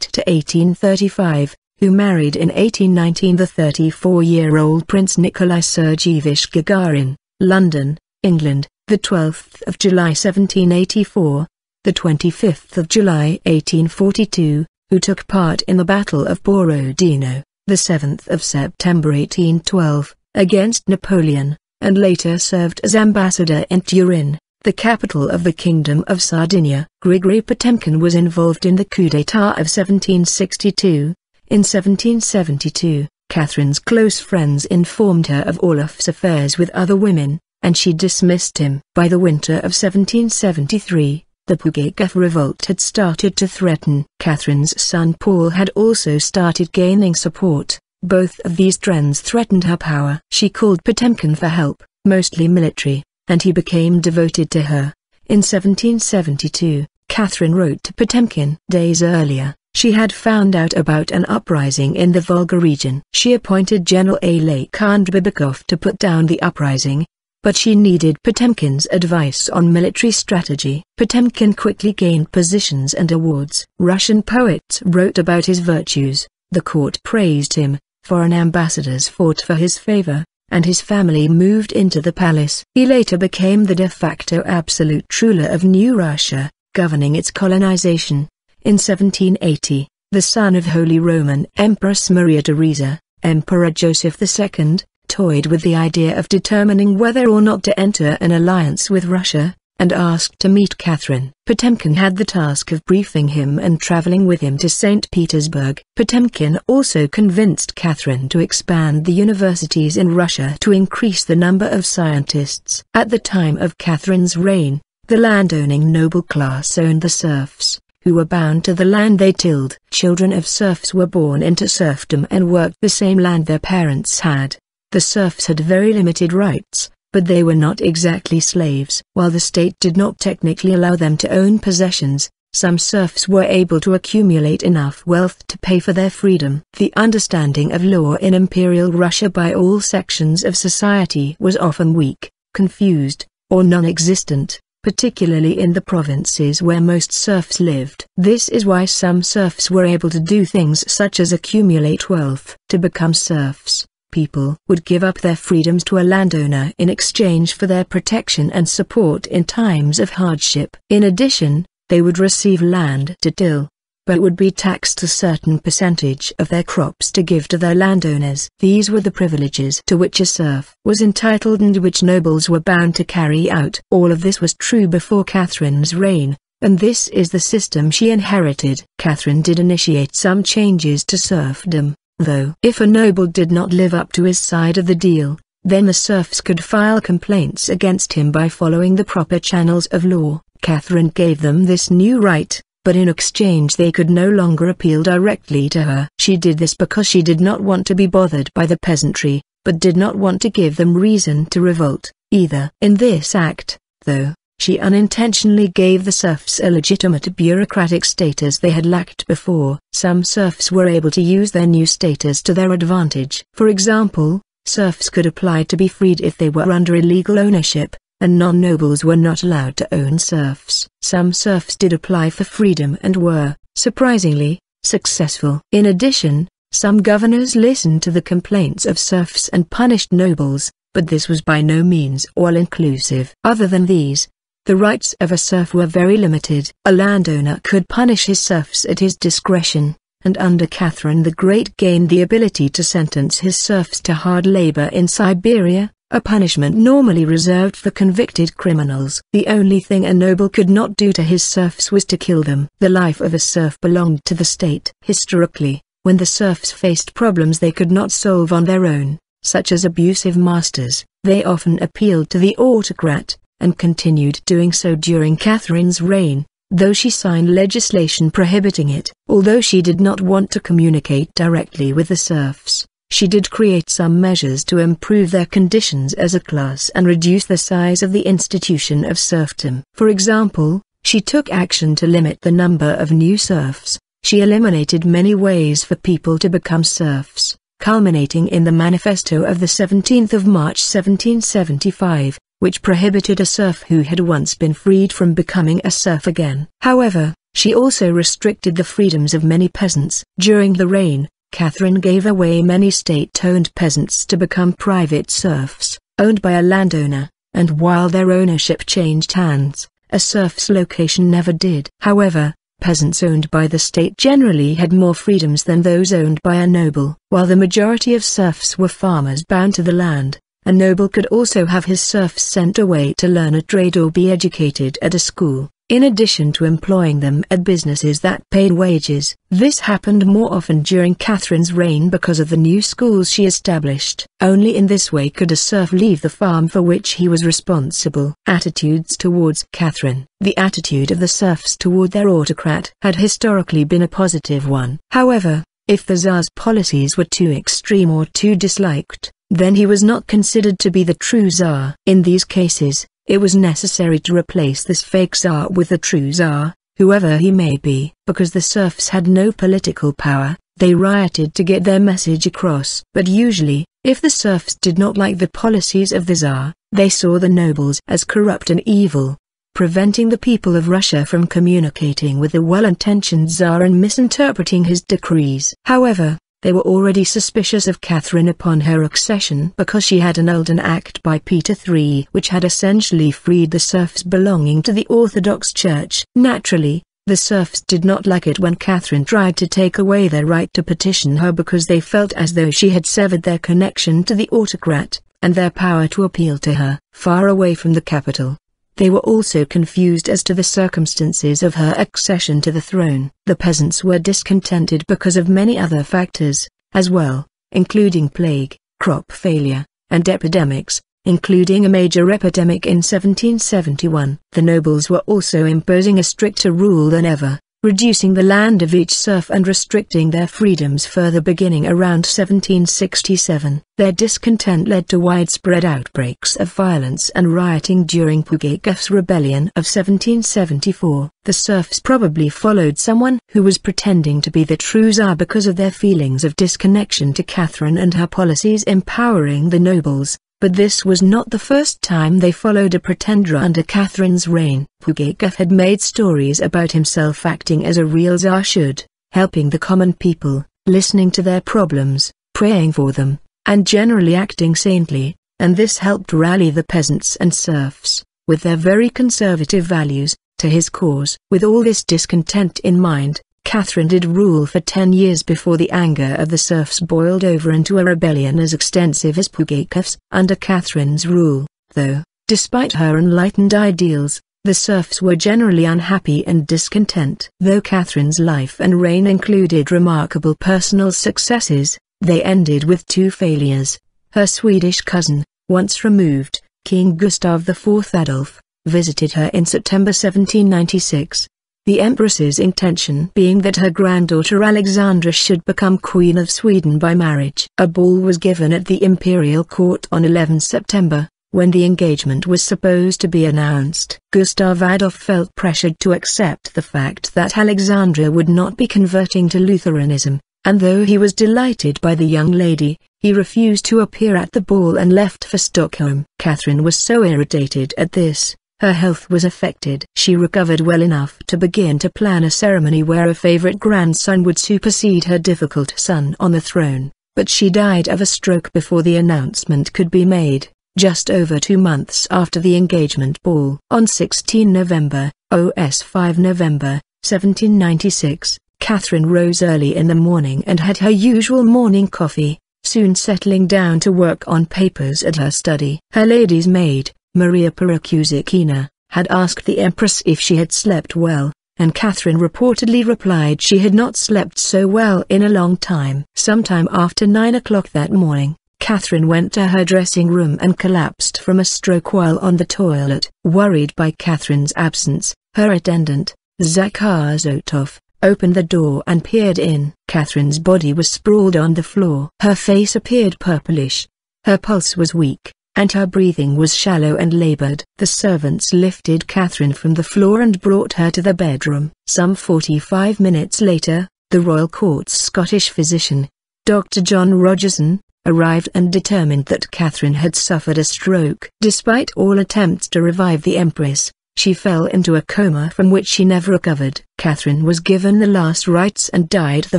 1798-1835, who married in 1819 the 34-year-old Prince Nikolai Sergeyevich Gagarin, London, England, the 12th of July 1784, the 25th of July 1842, who took part in the Battle of Borodino, the 7th of September 1812, against Napoleon, and later served as ambassador in Turin, the capital of the Kingdom of Sardinia. Grigory Potemkin was involved in the coup d'état of 1762. In 1772, Catherine's close friends informed her of Olaf's affairs with other women, and she dismissed him. By the winter of 1773, the Pugachev revolt had started to threaten. Catherine's son Paul had also started gaining support. Both of these trends threatened her power. She called Potemkin for help, mostly military, and he became devoted to her. In 1772, Catherine wrote to Potemkin. Days earlier, she had found out about an uprising in the Volga region. She appointed General Alekhand Bibikov to put down the uprising, but she needed Potemkin's advice on military strategy. Potemkin quickly gained positions and awards. Russian poets wrote about his virtues, the court praised him, foreign ambassadors fought for his favor, and his family moved into the palace. He later became the de facto absolute ruler of New Russia, governing its colonization. In 1780, the son of Holy Roman Empress Maria Theresa, Emperor Joseph II, toyed with the idea of determining whether or not to enter an alliance with Russia, and asked to meet Catherine. Potemkin had the task of briefing him and traveling with him to St. Petersburg. Potemkin also convinced Catherine to expand the universities in Russia to increase the number of scientists. At the time of Catherine's reign, the landowning noble class owned the serfs, who were bound to the land they tilled. Children of serfs were born into serfdom and worked the same land their parents had. The serfs had very limited rights, but they were not exactly slaves. While the state did not technically allow them to own possessions, some serfs were able to accumulate enough wealth to pay for their freedom. The understanding of law in Imperial Russia by all sections of society was often weak, confused, or non-existent, particularly in the provinces where most serfs lived. This is why some serfs were able to do things such as accumulate wealth. To become serfs, people would give up their freedoms to a landowner in exchange for their protection and support in times of hardship. In addition, they would receive land to till, but would be taxed a certain percentage of their crops to give to their landowners. These were the privileges to which a serf was entitled and which nobles were bound to carry out. All of this was true before Catherine's reign, and this is the system she inherited. Catherine did initiate some changes to serfdom, though. If a noble did not live up to his side of the deal, then the serfs could file complaints against him by following the proper channels of law. Catherine gave them this new right, but in exchange they could no longer appeal directly to her. She did this because she did not want to be bothered by the peasantry, but did not want to give them reason to revolt, either. In this act, though, she unintentionally gave the serfs a legitimate bureaucratic status they had lacked before. Some serfs were able to use their new status to their advantage. For example, serfs could apply to be freed if they were under illegal ownership, and non-nobles were not allowed to own serfs. Some serfs did apply for freedom and were, surprisingly, successful. In addition, some governors listened to the complaints of serfs and punished nobles, but this was by no means all-inclusive. Other than these, the rights of a serf were very limited. A landowner could punish his serfs at his discretion, and under Catherine the Great gained the ability to sentence his serfs to hard labor in Siberia, a punishment normally reserved for convicted criminals. The only thing a noble could not do to his serfs was to kill them. The life of a serf belonged to the state. Historically, when the serfs faced problems they could not solve on their own, such as abusive masters, they often appealed to the autocrat, and continued doing so during Catherine's reign, though she signed legislation prohibiting it. Although she did not want to communicate directly with the serfs, she did create some measures to improve their conditions as a class and reduce the size of the institution of serfdom. For example, she took action to limit the number of new serfs. She eliminated many ways for people to become serfs, culminating in the Manifesto of the 17th of March 1775, which prohibited a serf who had once been freed from becoming a serf again. However, she also restricted the freedoms of many peasants. During the reign, Catherine gave away many state-owned peasants to become private serfs, owned by a landowner, and while their ownership changed hands, a serf's location never did. However, peasants owned by the state generally had more freedoms than those owned by a noble. While the majority of serfs were farmers bound to the land, a noble could also have his serfs sent away to learn a trade or be educated at a school, in addition to employing them at businesses that paid wages. This happened more often during Catherine's reign because of the new schools she established. Only in this way could a serf leave the farm for which he was responsible. Attitudes towards Catherine The attitude of the serfs toward their autocrat had historically been a positive one. However, if the Tsar's policies were too extreme or too disliked, then he was not considered to be the true Tsar. In these cases, it was necessary to replace this fake Tsar with the true Tsar, whoever he may be. Because the serfs had no political power, they rioted to get their message across. But usually, if the serfs did not like the policies of the Tsar, they saw the nobles as corrupt and evil, preventing the people of Russia from communicating with the well-intentioned Tsar and misinterpreting his decrees. However, they were already suspicious of Catherine upon her accession because she had annulled an act by Peter III which had essentially freed the serfs belonging to the Orthodox Church. Naturally, the serfs did not like it when Catherine tried to take away their right to petition her because they felt as though she had severed their connection to the autocrat, and their power to appeal to her. Far away from the capital, they were also confused as to the circumstances of her accession to the throne. The peasants were discontented because of many other factors, as well, including plague, crop failure, and epidemics, including a major epidemic in 1771. The nobles were also imposing a stricter rule than ever, reducing the land of each serf and restricting their freedoms further beginning around 1767. Their discontent led to widespread outbreaks of violence and rioting during Pugakeff's rebellion of 1774. The serfs probably followed someone who was pretending to be the true czar because of their feelings of disconnection to Catherine and her policies empowering the nobles. But this was not the first time they followed a pretender under Catherine's reign. Pugachev had made stories about himself acting as a real tsar should, helping the common people, listening to their problems, praying for them, and generally acting saintly, and this helped rally the peasants and serfs, with their very conservative values, to his cause. With all this discontent in mind, Catherine did rule for ten years before the anger of the serfs boiled over into a rebellion as extensive as Pugachev's Under Catherine's rule, though, despite her enlightened ideals, the serfs were generally unhappy and discontent. Though Catherine's life and reign included remarkable personal successes, they ended with two failures. Her Swedish cousin, once removed, King Gustav IV Adolf, visited her in September 1796, the Empress's intention being that her granddaughter Alexandra should become Queen of Sweden by marriage. A ball was given at the Imperial Court on 11 September, when the engagement was supposed to be announced. Gustav Adolf felt pressured to accept the fact that Alexandra would not be converting to Lutheranism, and though he was delighted by the young lady, he refused to appear at the ball and left for Stockholm. Catherine was so irritated at this, her health was affected. She recovered well enough to begin to plan a ceremony where a favorite grandson would supersede her difficult son on the throne, but she died of a stroke before the announcement could be made, just over two months after the engagement ball. On 16 November, OS 5 November, 1796, Catherine rose early in the morning and had her usual morning coffee, soon settling down to work on papers at her study. Her lady's maid, Maria Perakuzikina had asked the Empress if she had slept well, and Catherine reportedly replied she had not slept so well in a long time. Sometime after 9 o'clock that morning, Catherine went to her dressing room and collapsed from a stroke while on the toilet. Worried by Catherine's absence, her attendant, Zakhar Zotov, opened the door and peered in. Catherine's body was sprawled on the floor. Her face appeared purplish. Her pulse was weak and her breathing was shallow and labored. The servants lifted Catherine from the floor and brought her to the bedroom. Some 45 minutes later, the Royal Court's Scottish physician, Dr. John Rogerson, arrived and determined that Catherine had suffered a stroke. Despite all attempts to revive the Empress, she fell into a coma from which she never recovered. Catherine was given the last rites and died the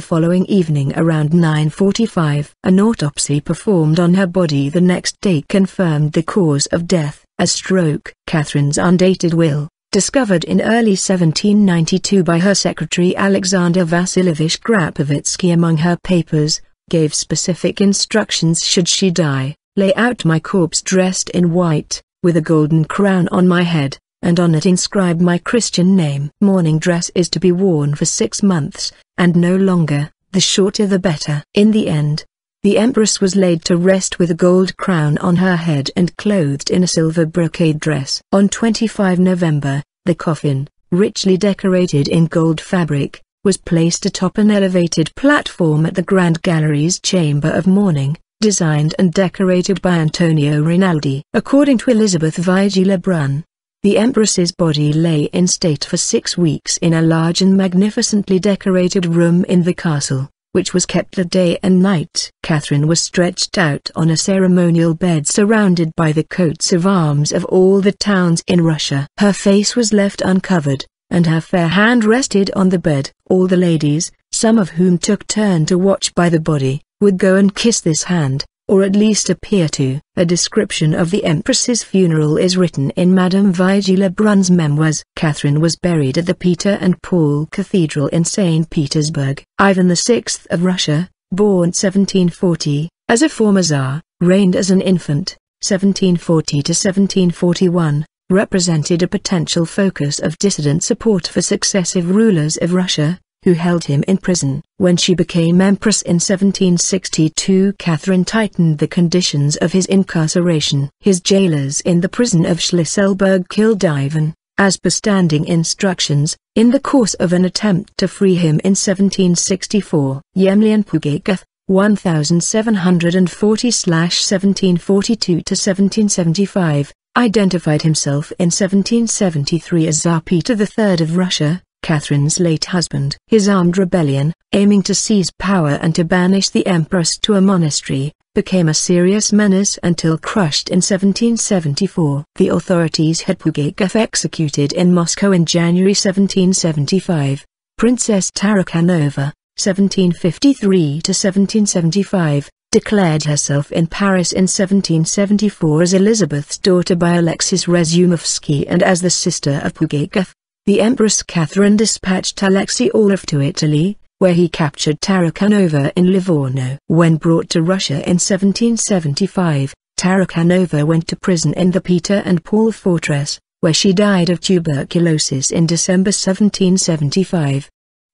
following evening around 9.45. An autopsy performed on her body the next day confirmed the cause of death, a stroke. Catherine's undated will, discovered in early 1792 by her secretary Alexander Vasilievich Grapovitsky among her papers, gave specific instructions should she die, lay out my corpse dressed in white, with a golden crown on my head, and on it inscribe my Christian name. Morning dress is to be worn for six months, and no longer, the shorter the better. In the end, the Empress was laid to rest with a gold crown on her head and clothed in a silver brocade dress. On 25 November, the coffin, richly decorated in gold fabric, was placed atop an elevated platform at the Grand Gallery's Chamber of Mourning, designed and decorated by Antonio Rinaldi. According to Elizabeth Vigila Brun, the Empress's body lay in state for six weeks in a large and magnificently decorated room in the castle, which was kept the day and night. Catherine was stretched out on a ceremonial bed surrounded by the coats of arms of all the towns in Russia. Her face was left uncovered, and her fair hand rested on the bed. All the ladies, some of whom took turn to watch by the body, would go and kiss this hand, or at least appear to. A description of the Empress's funeral is written in Madame Vigila Brun's memoirs. Catherine was buried at the Peter and Paul Cathedral in St. Petersburg. Ivan VI of Russia, born 1740, as a former czar, reigned as an infant, 1740 to 1741 represented a potential focus of dissident support for successive rulers of Russia, who held him in prison. When she became empress in 1762 Catherine tightened the conditions of his incarceration. His jailers in the prison of Schlisselberg killed Ivan, as per standing instructions, in the course of an attempt to free him in 1764. Yemlian Pugaketh, 1740-1742-1775, identified himself in 1773 as Tsar Peter III of Russia, Catherine's late husband. His armed rebellion, aiming to seize power and to banish the empress to a monastery, became a serious menace until crushed in 1774. The authorities had Pugachev executed in Moscow in January 1775. Princess Tarakanova 1753-1775, declared herself in Paris in 1774 as Elizabeth's daughter by Alexis Rezumovsky and as the sister of Pugachev. The Empress Catherine dispatched Alexei Orlov to Italy, where he captured Tarakanova in Livorno. When brought to Russia in 1775, Tarakanova went to prison in the Peter and Paul fortress, where she died of tuberculosis in December 1775.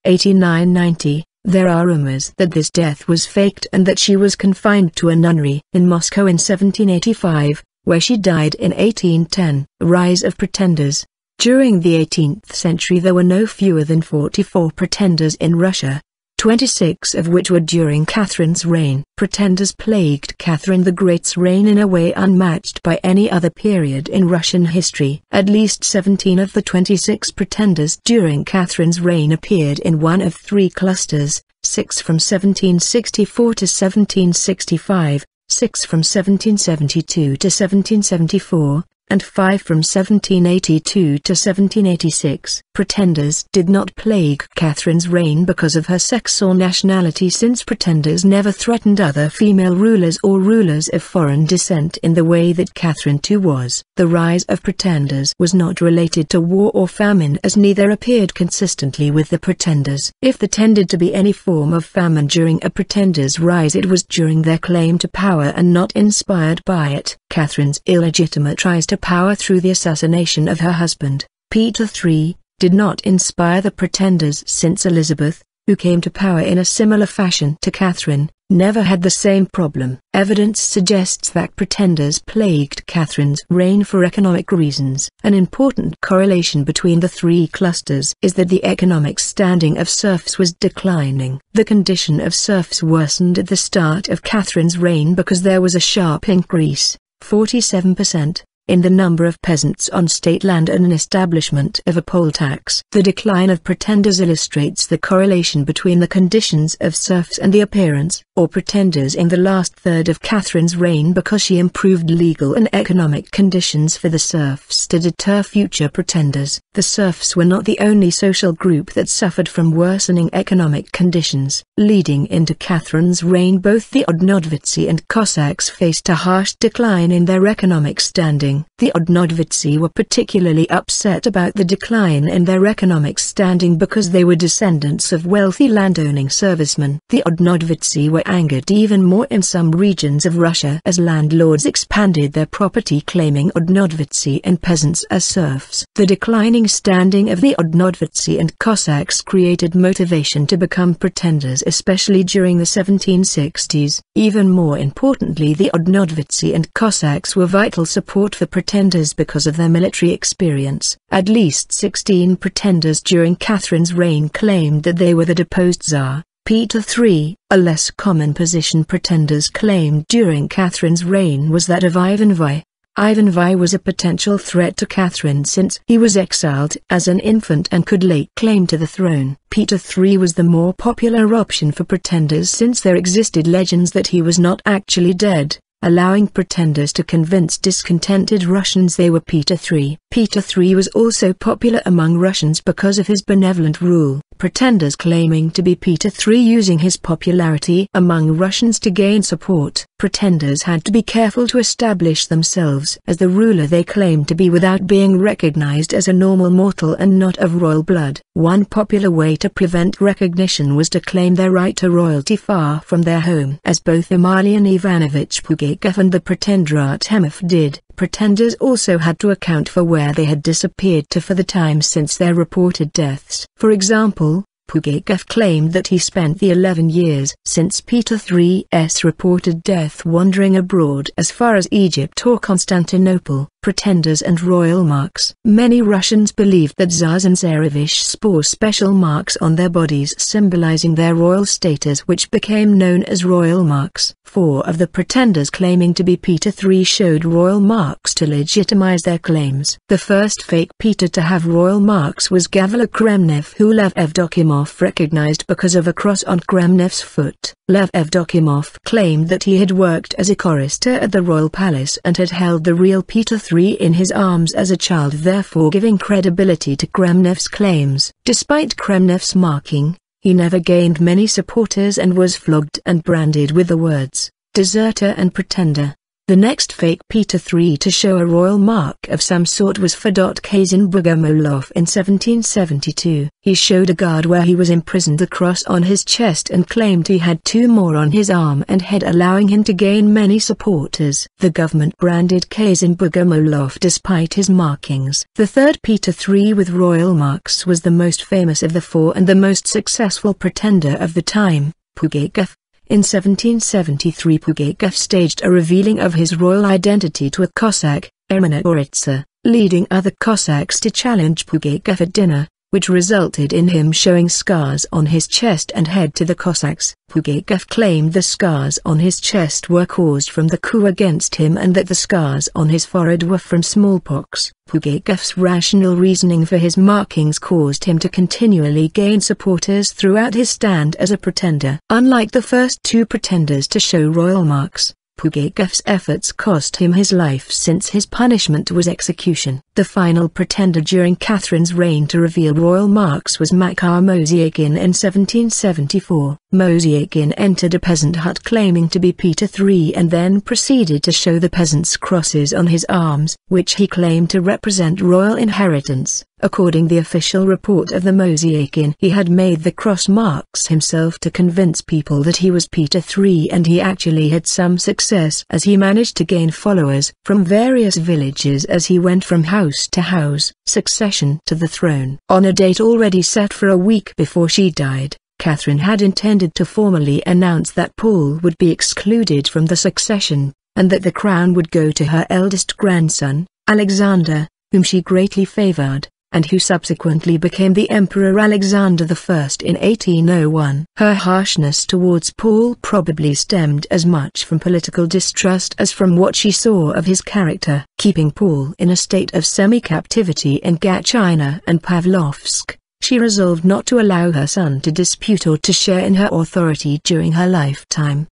1890. there are rumors that this death was faked and that she was confined to a nunnery in Moscow in 1785, where she died in 1810. Rise of pretenders during the 18th century there were no fewer than 44 pretenders in Russia, 26 of which were during Catherine's reign. Pretenders plagued Catherine the Great's reign in a way unmatched by any other period in Russian history. At least 17 of the 26 pretenders during Catherine's reign appeared in one of three clusters, 6 from 1764 to 1765, 6 from 1772 to 1774, and five from 1782 to 1786. Pretenders did not plague Catherine's reign because of her sex or nationality since pretenders never threatened other female rulers or rulers of foreign descent in the way that Catherine II was. The rise of pretenders was not related to war or famine as neither appeared consistently with the pretenders. If there tended to be any form of famine during a pretender's rise it was during their claim to power and not inspired by it. Catherine's illegitimate tries to power through the assassination of her husband, Peter III, did not inspire the pretenders since Elizabeth, who came to power in a similar fashion to Catherine, never had the same problem. Evidence suggests that pretenders plagued Catherine's reign for economic reasons. An important correlation between the three clusters is that the economic standing of serfs was declining. The condition of serfs worsened at the start of Catherine's reign because there was a sharp increase 47% in the number of peasants on state land and an establishment of a poll tax. The decline of pretenders illustrates the correlation between the conditions of serfs and the appearance or pretenders in the last third of Catherine's reign because she improved legal and economic conditions for the serfs to deter future pretenders. The serfs were not the only social group that suffered from worsening economic conditions. Leading into Catherine's reign both the Odnodvitsi and Cossacks faced a harsh decline in their economic standing the Odnovitsi were particularly upset about the decline in their economic standing because they were descendants of wealthy landowning servicemen. The Odnovitsi were angered even more in some regions of Russia as landlords expanded their property claiming Odnovitsi and peasants as serfs. The declining standing of the Odnovitsi and Cossacks created motivation to become pretenders especially during the 1760s. Even more importantly the Odnovitsi and Cossacks were vital support for the pretenders because of their military experience. At least 16 pretenders during Catherine's reign claimed that they were the deposed Tsar. Peter III, a less common position pretenders claimed during Catherine's reign was that of Ivan V. Ivan V. was a potential threat to Catherine since he was exiled as an infant and could lay claim to the throne. Peter III was the more popular option for pretenders since there existed legends that he was not actually dead allowing pretenders to convince discontented Russians they were Peter III. Peter III was also popular among Russians because of his benevolent rule pretenders claiming to be Peter III using his popularity among Russians to gain support. Pretenders had to be careful to establish themselves as the ruler they claimed to be without being recognized as a normal mortal and not of royal blood. One popular way to prevent recognition was to claim their right to royalty far from their home as both Emelian Ivanovich Pugachev and the pretender Artemov did pretenders also had to account for where they had disappeared to for the time since their reported deaths. For example, Pugachev claimed that he spent the 11 years since Peter III's reported death wandering abroad as far as Egypt or Constantinople, pretenders and royal marks. Many Russians believed that Tsars and Tsareviches bore special marks on their bodies symbolizing their royal status which became known as royal marks. Four of the pretenders claiming to be Peter III showed royal marks to legitimize their claims. The first fake Peter to have royal marks was Gavril Kremnev who Lev Evdokimov recognized because of a cross on Kremnev's foot. Lev Evdokimov claimed that he had worked as a chorister at the royal palace and had held the real Peter three in his arms as a child therefore giving credibility to Kremnev's claims. Despite Kremnev's marking, he never gained many supporters and was flogged and branded with the words, deserter and pretender. The next fake Peter III to show a royal mark of some sort was Fedot Kazenbrugger in 1772. He showed a guard where he was imprisoned the cross on his chest and claimed he had two more on his arm and head allowing him to gain many supporters. The government branded Kazenbrugger despite his markings. The third Peter III with royal marks was the most famous of the four and the most successful pretender of the time, Pugachev in 1773 Pugachev staged a revealing of his royal identity to a Cossack, Ermina Oritsa, leading other Cossacks to challenge Pugachev at dinner which resulted in him showing scars on his chest and head to the Cossacks. Pugachev claimed the scars on his chest were caused from the coup against him and that the scars on his forehead were from smallpox. Pugachev's rational reasoning for his markings caused him to continually gain supporters throughout his stand as a pretender. Unlike the first two pretenders to show royal marks, Pugachev's efforts cost him his life since his punishment was execution. The final pretender during Catherine's reign to reveal royal marks was Makar Mosyakin in 1774. Mosyakin entered a peasant hut claiming to be Peter III and then proceeded to show the peasants crosses on his arms, which he claimed to represent royal inheritance. According the official report of the Mosyakin he had made the cross marks himself to convince people that he was Peter III and he actually had some success as he managed to gain followers from various villages as he went from house to house, succession to the throne. On a date already set for a week before she died, Catherine had intended to formally announce that Paul would be excluded from the succession, and that the crown would go to her eldest grandson, Alexander, whom she greatly favoured, and who subsequently became the Emperor Alexander I in 1801. Her harshness towards Paul probably stemmed as much from political distrust as from what she saw of his character. Keeping Paul in a state of semi-captivity in Gatchina and Pavlovsk, she resolved not to allow her son to dispute or to share in her authority during her lifetime.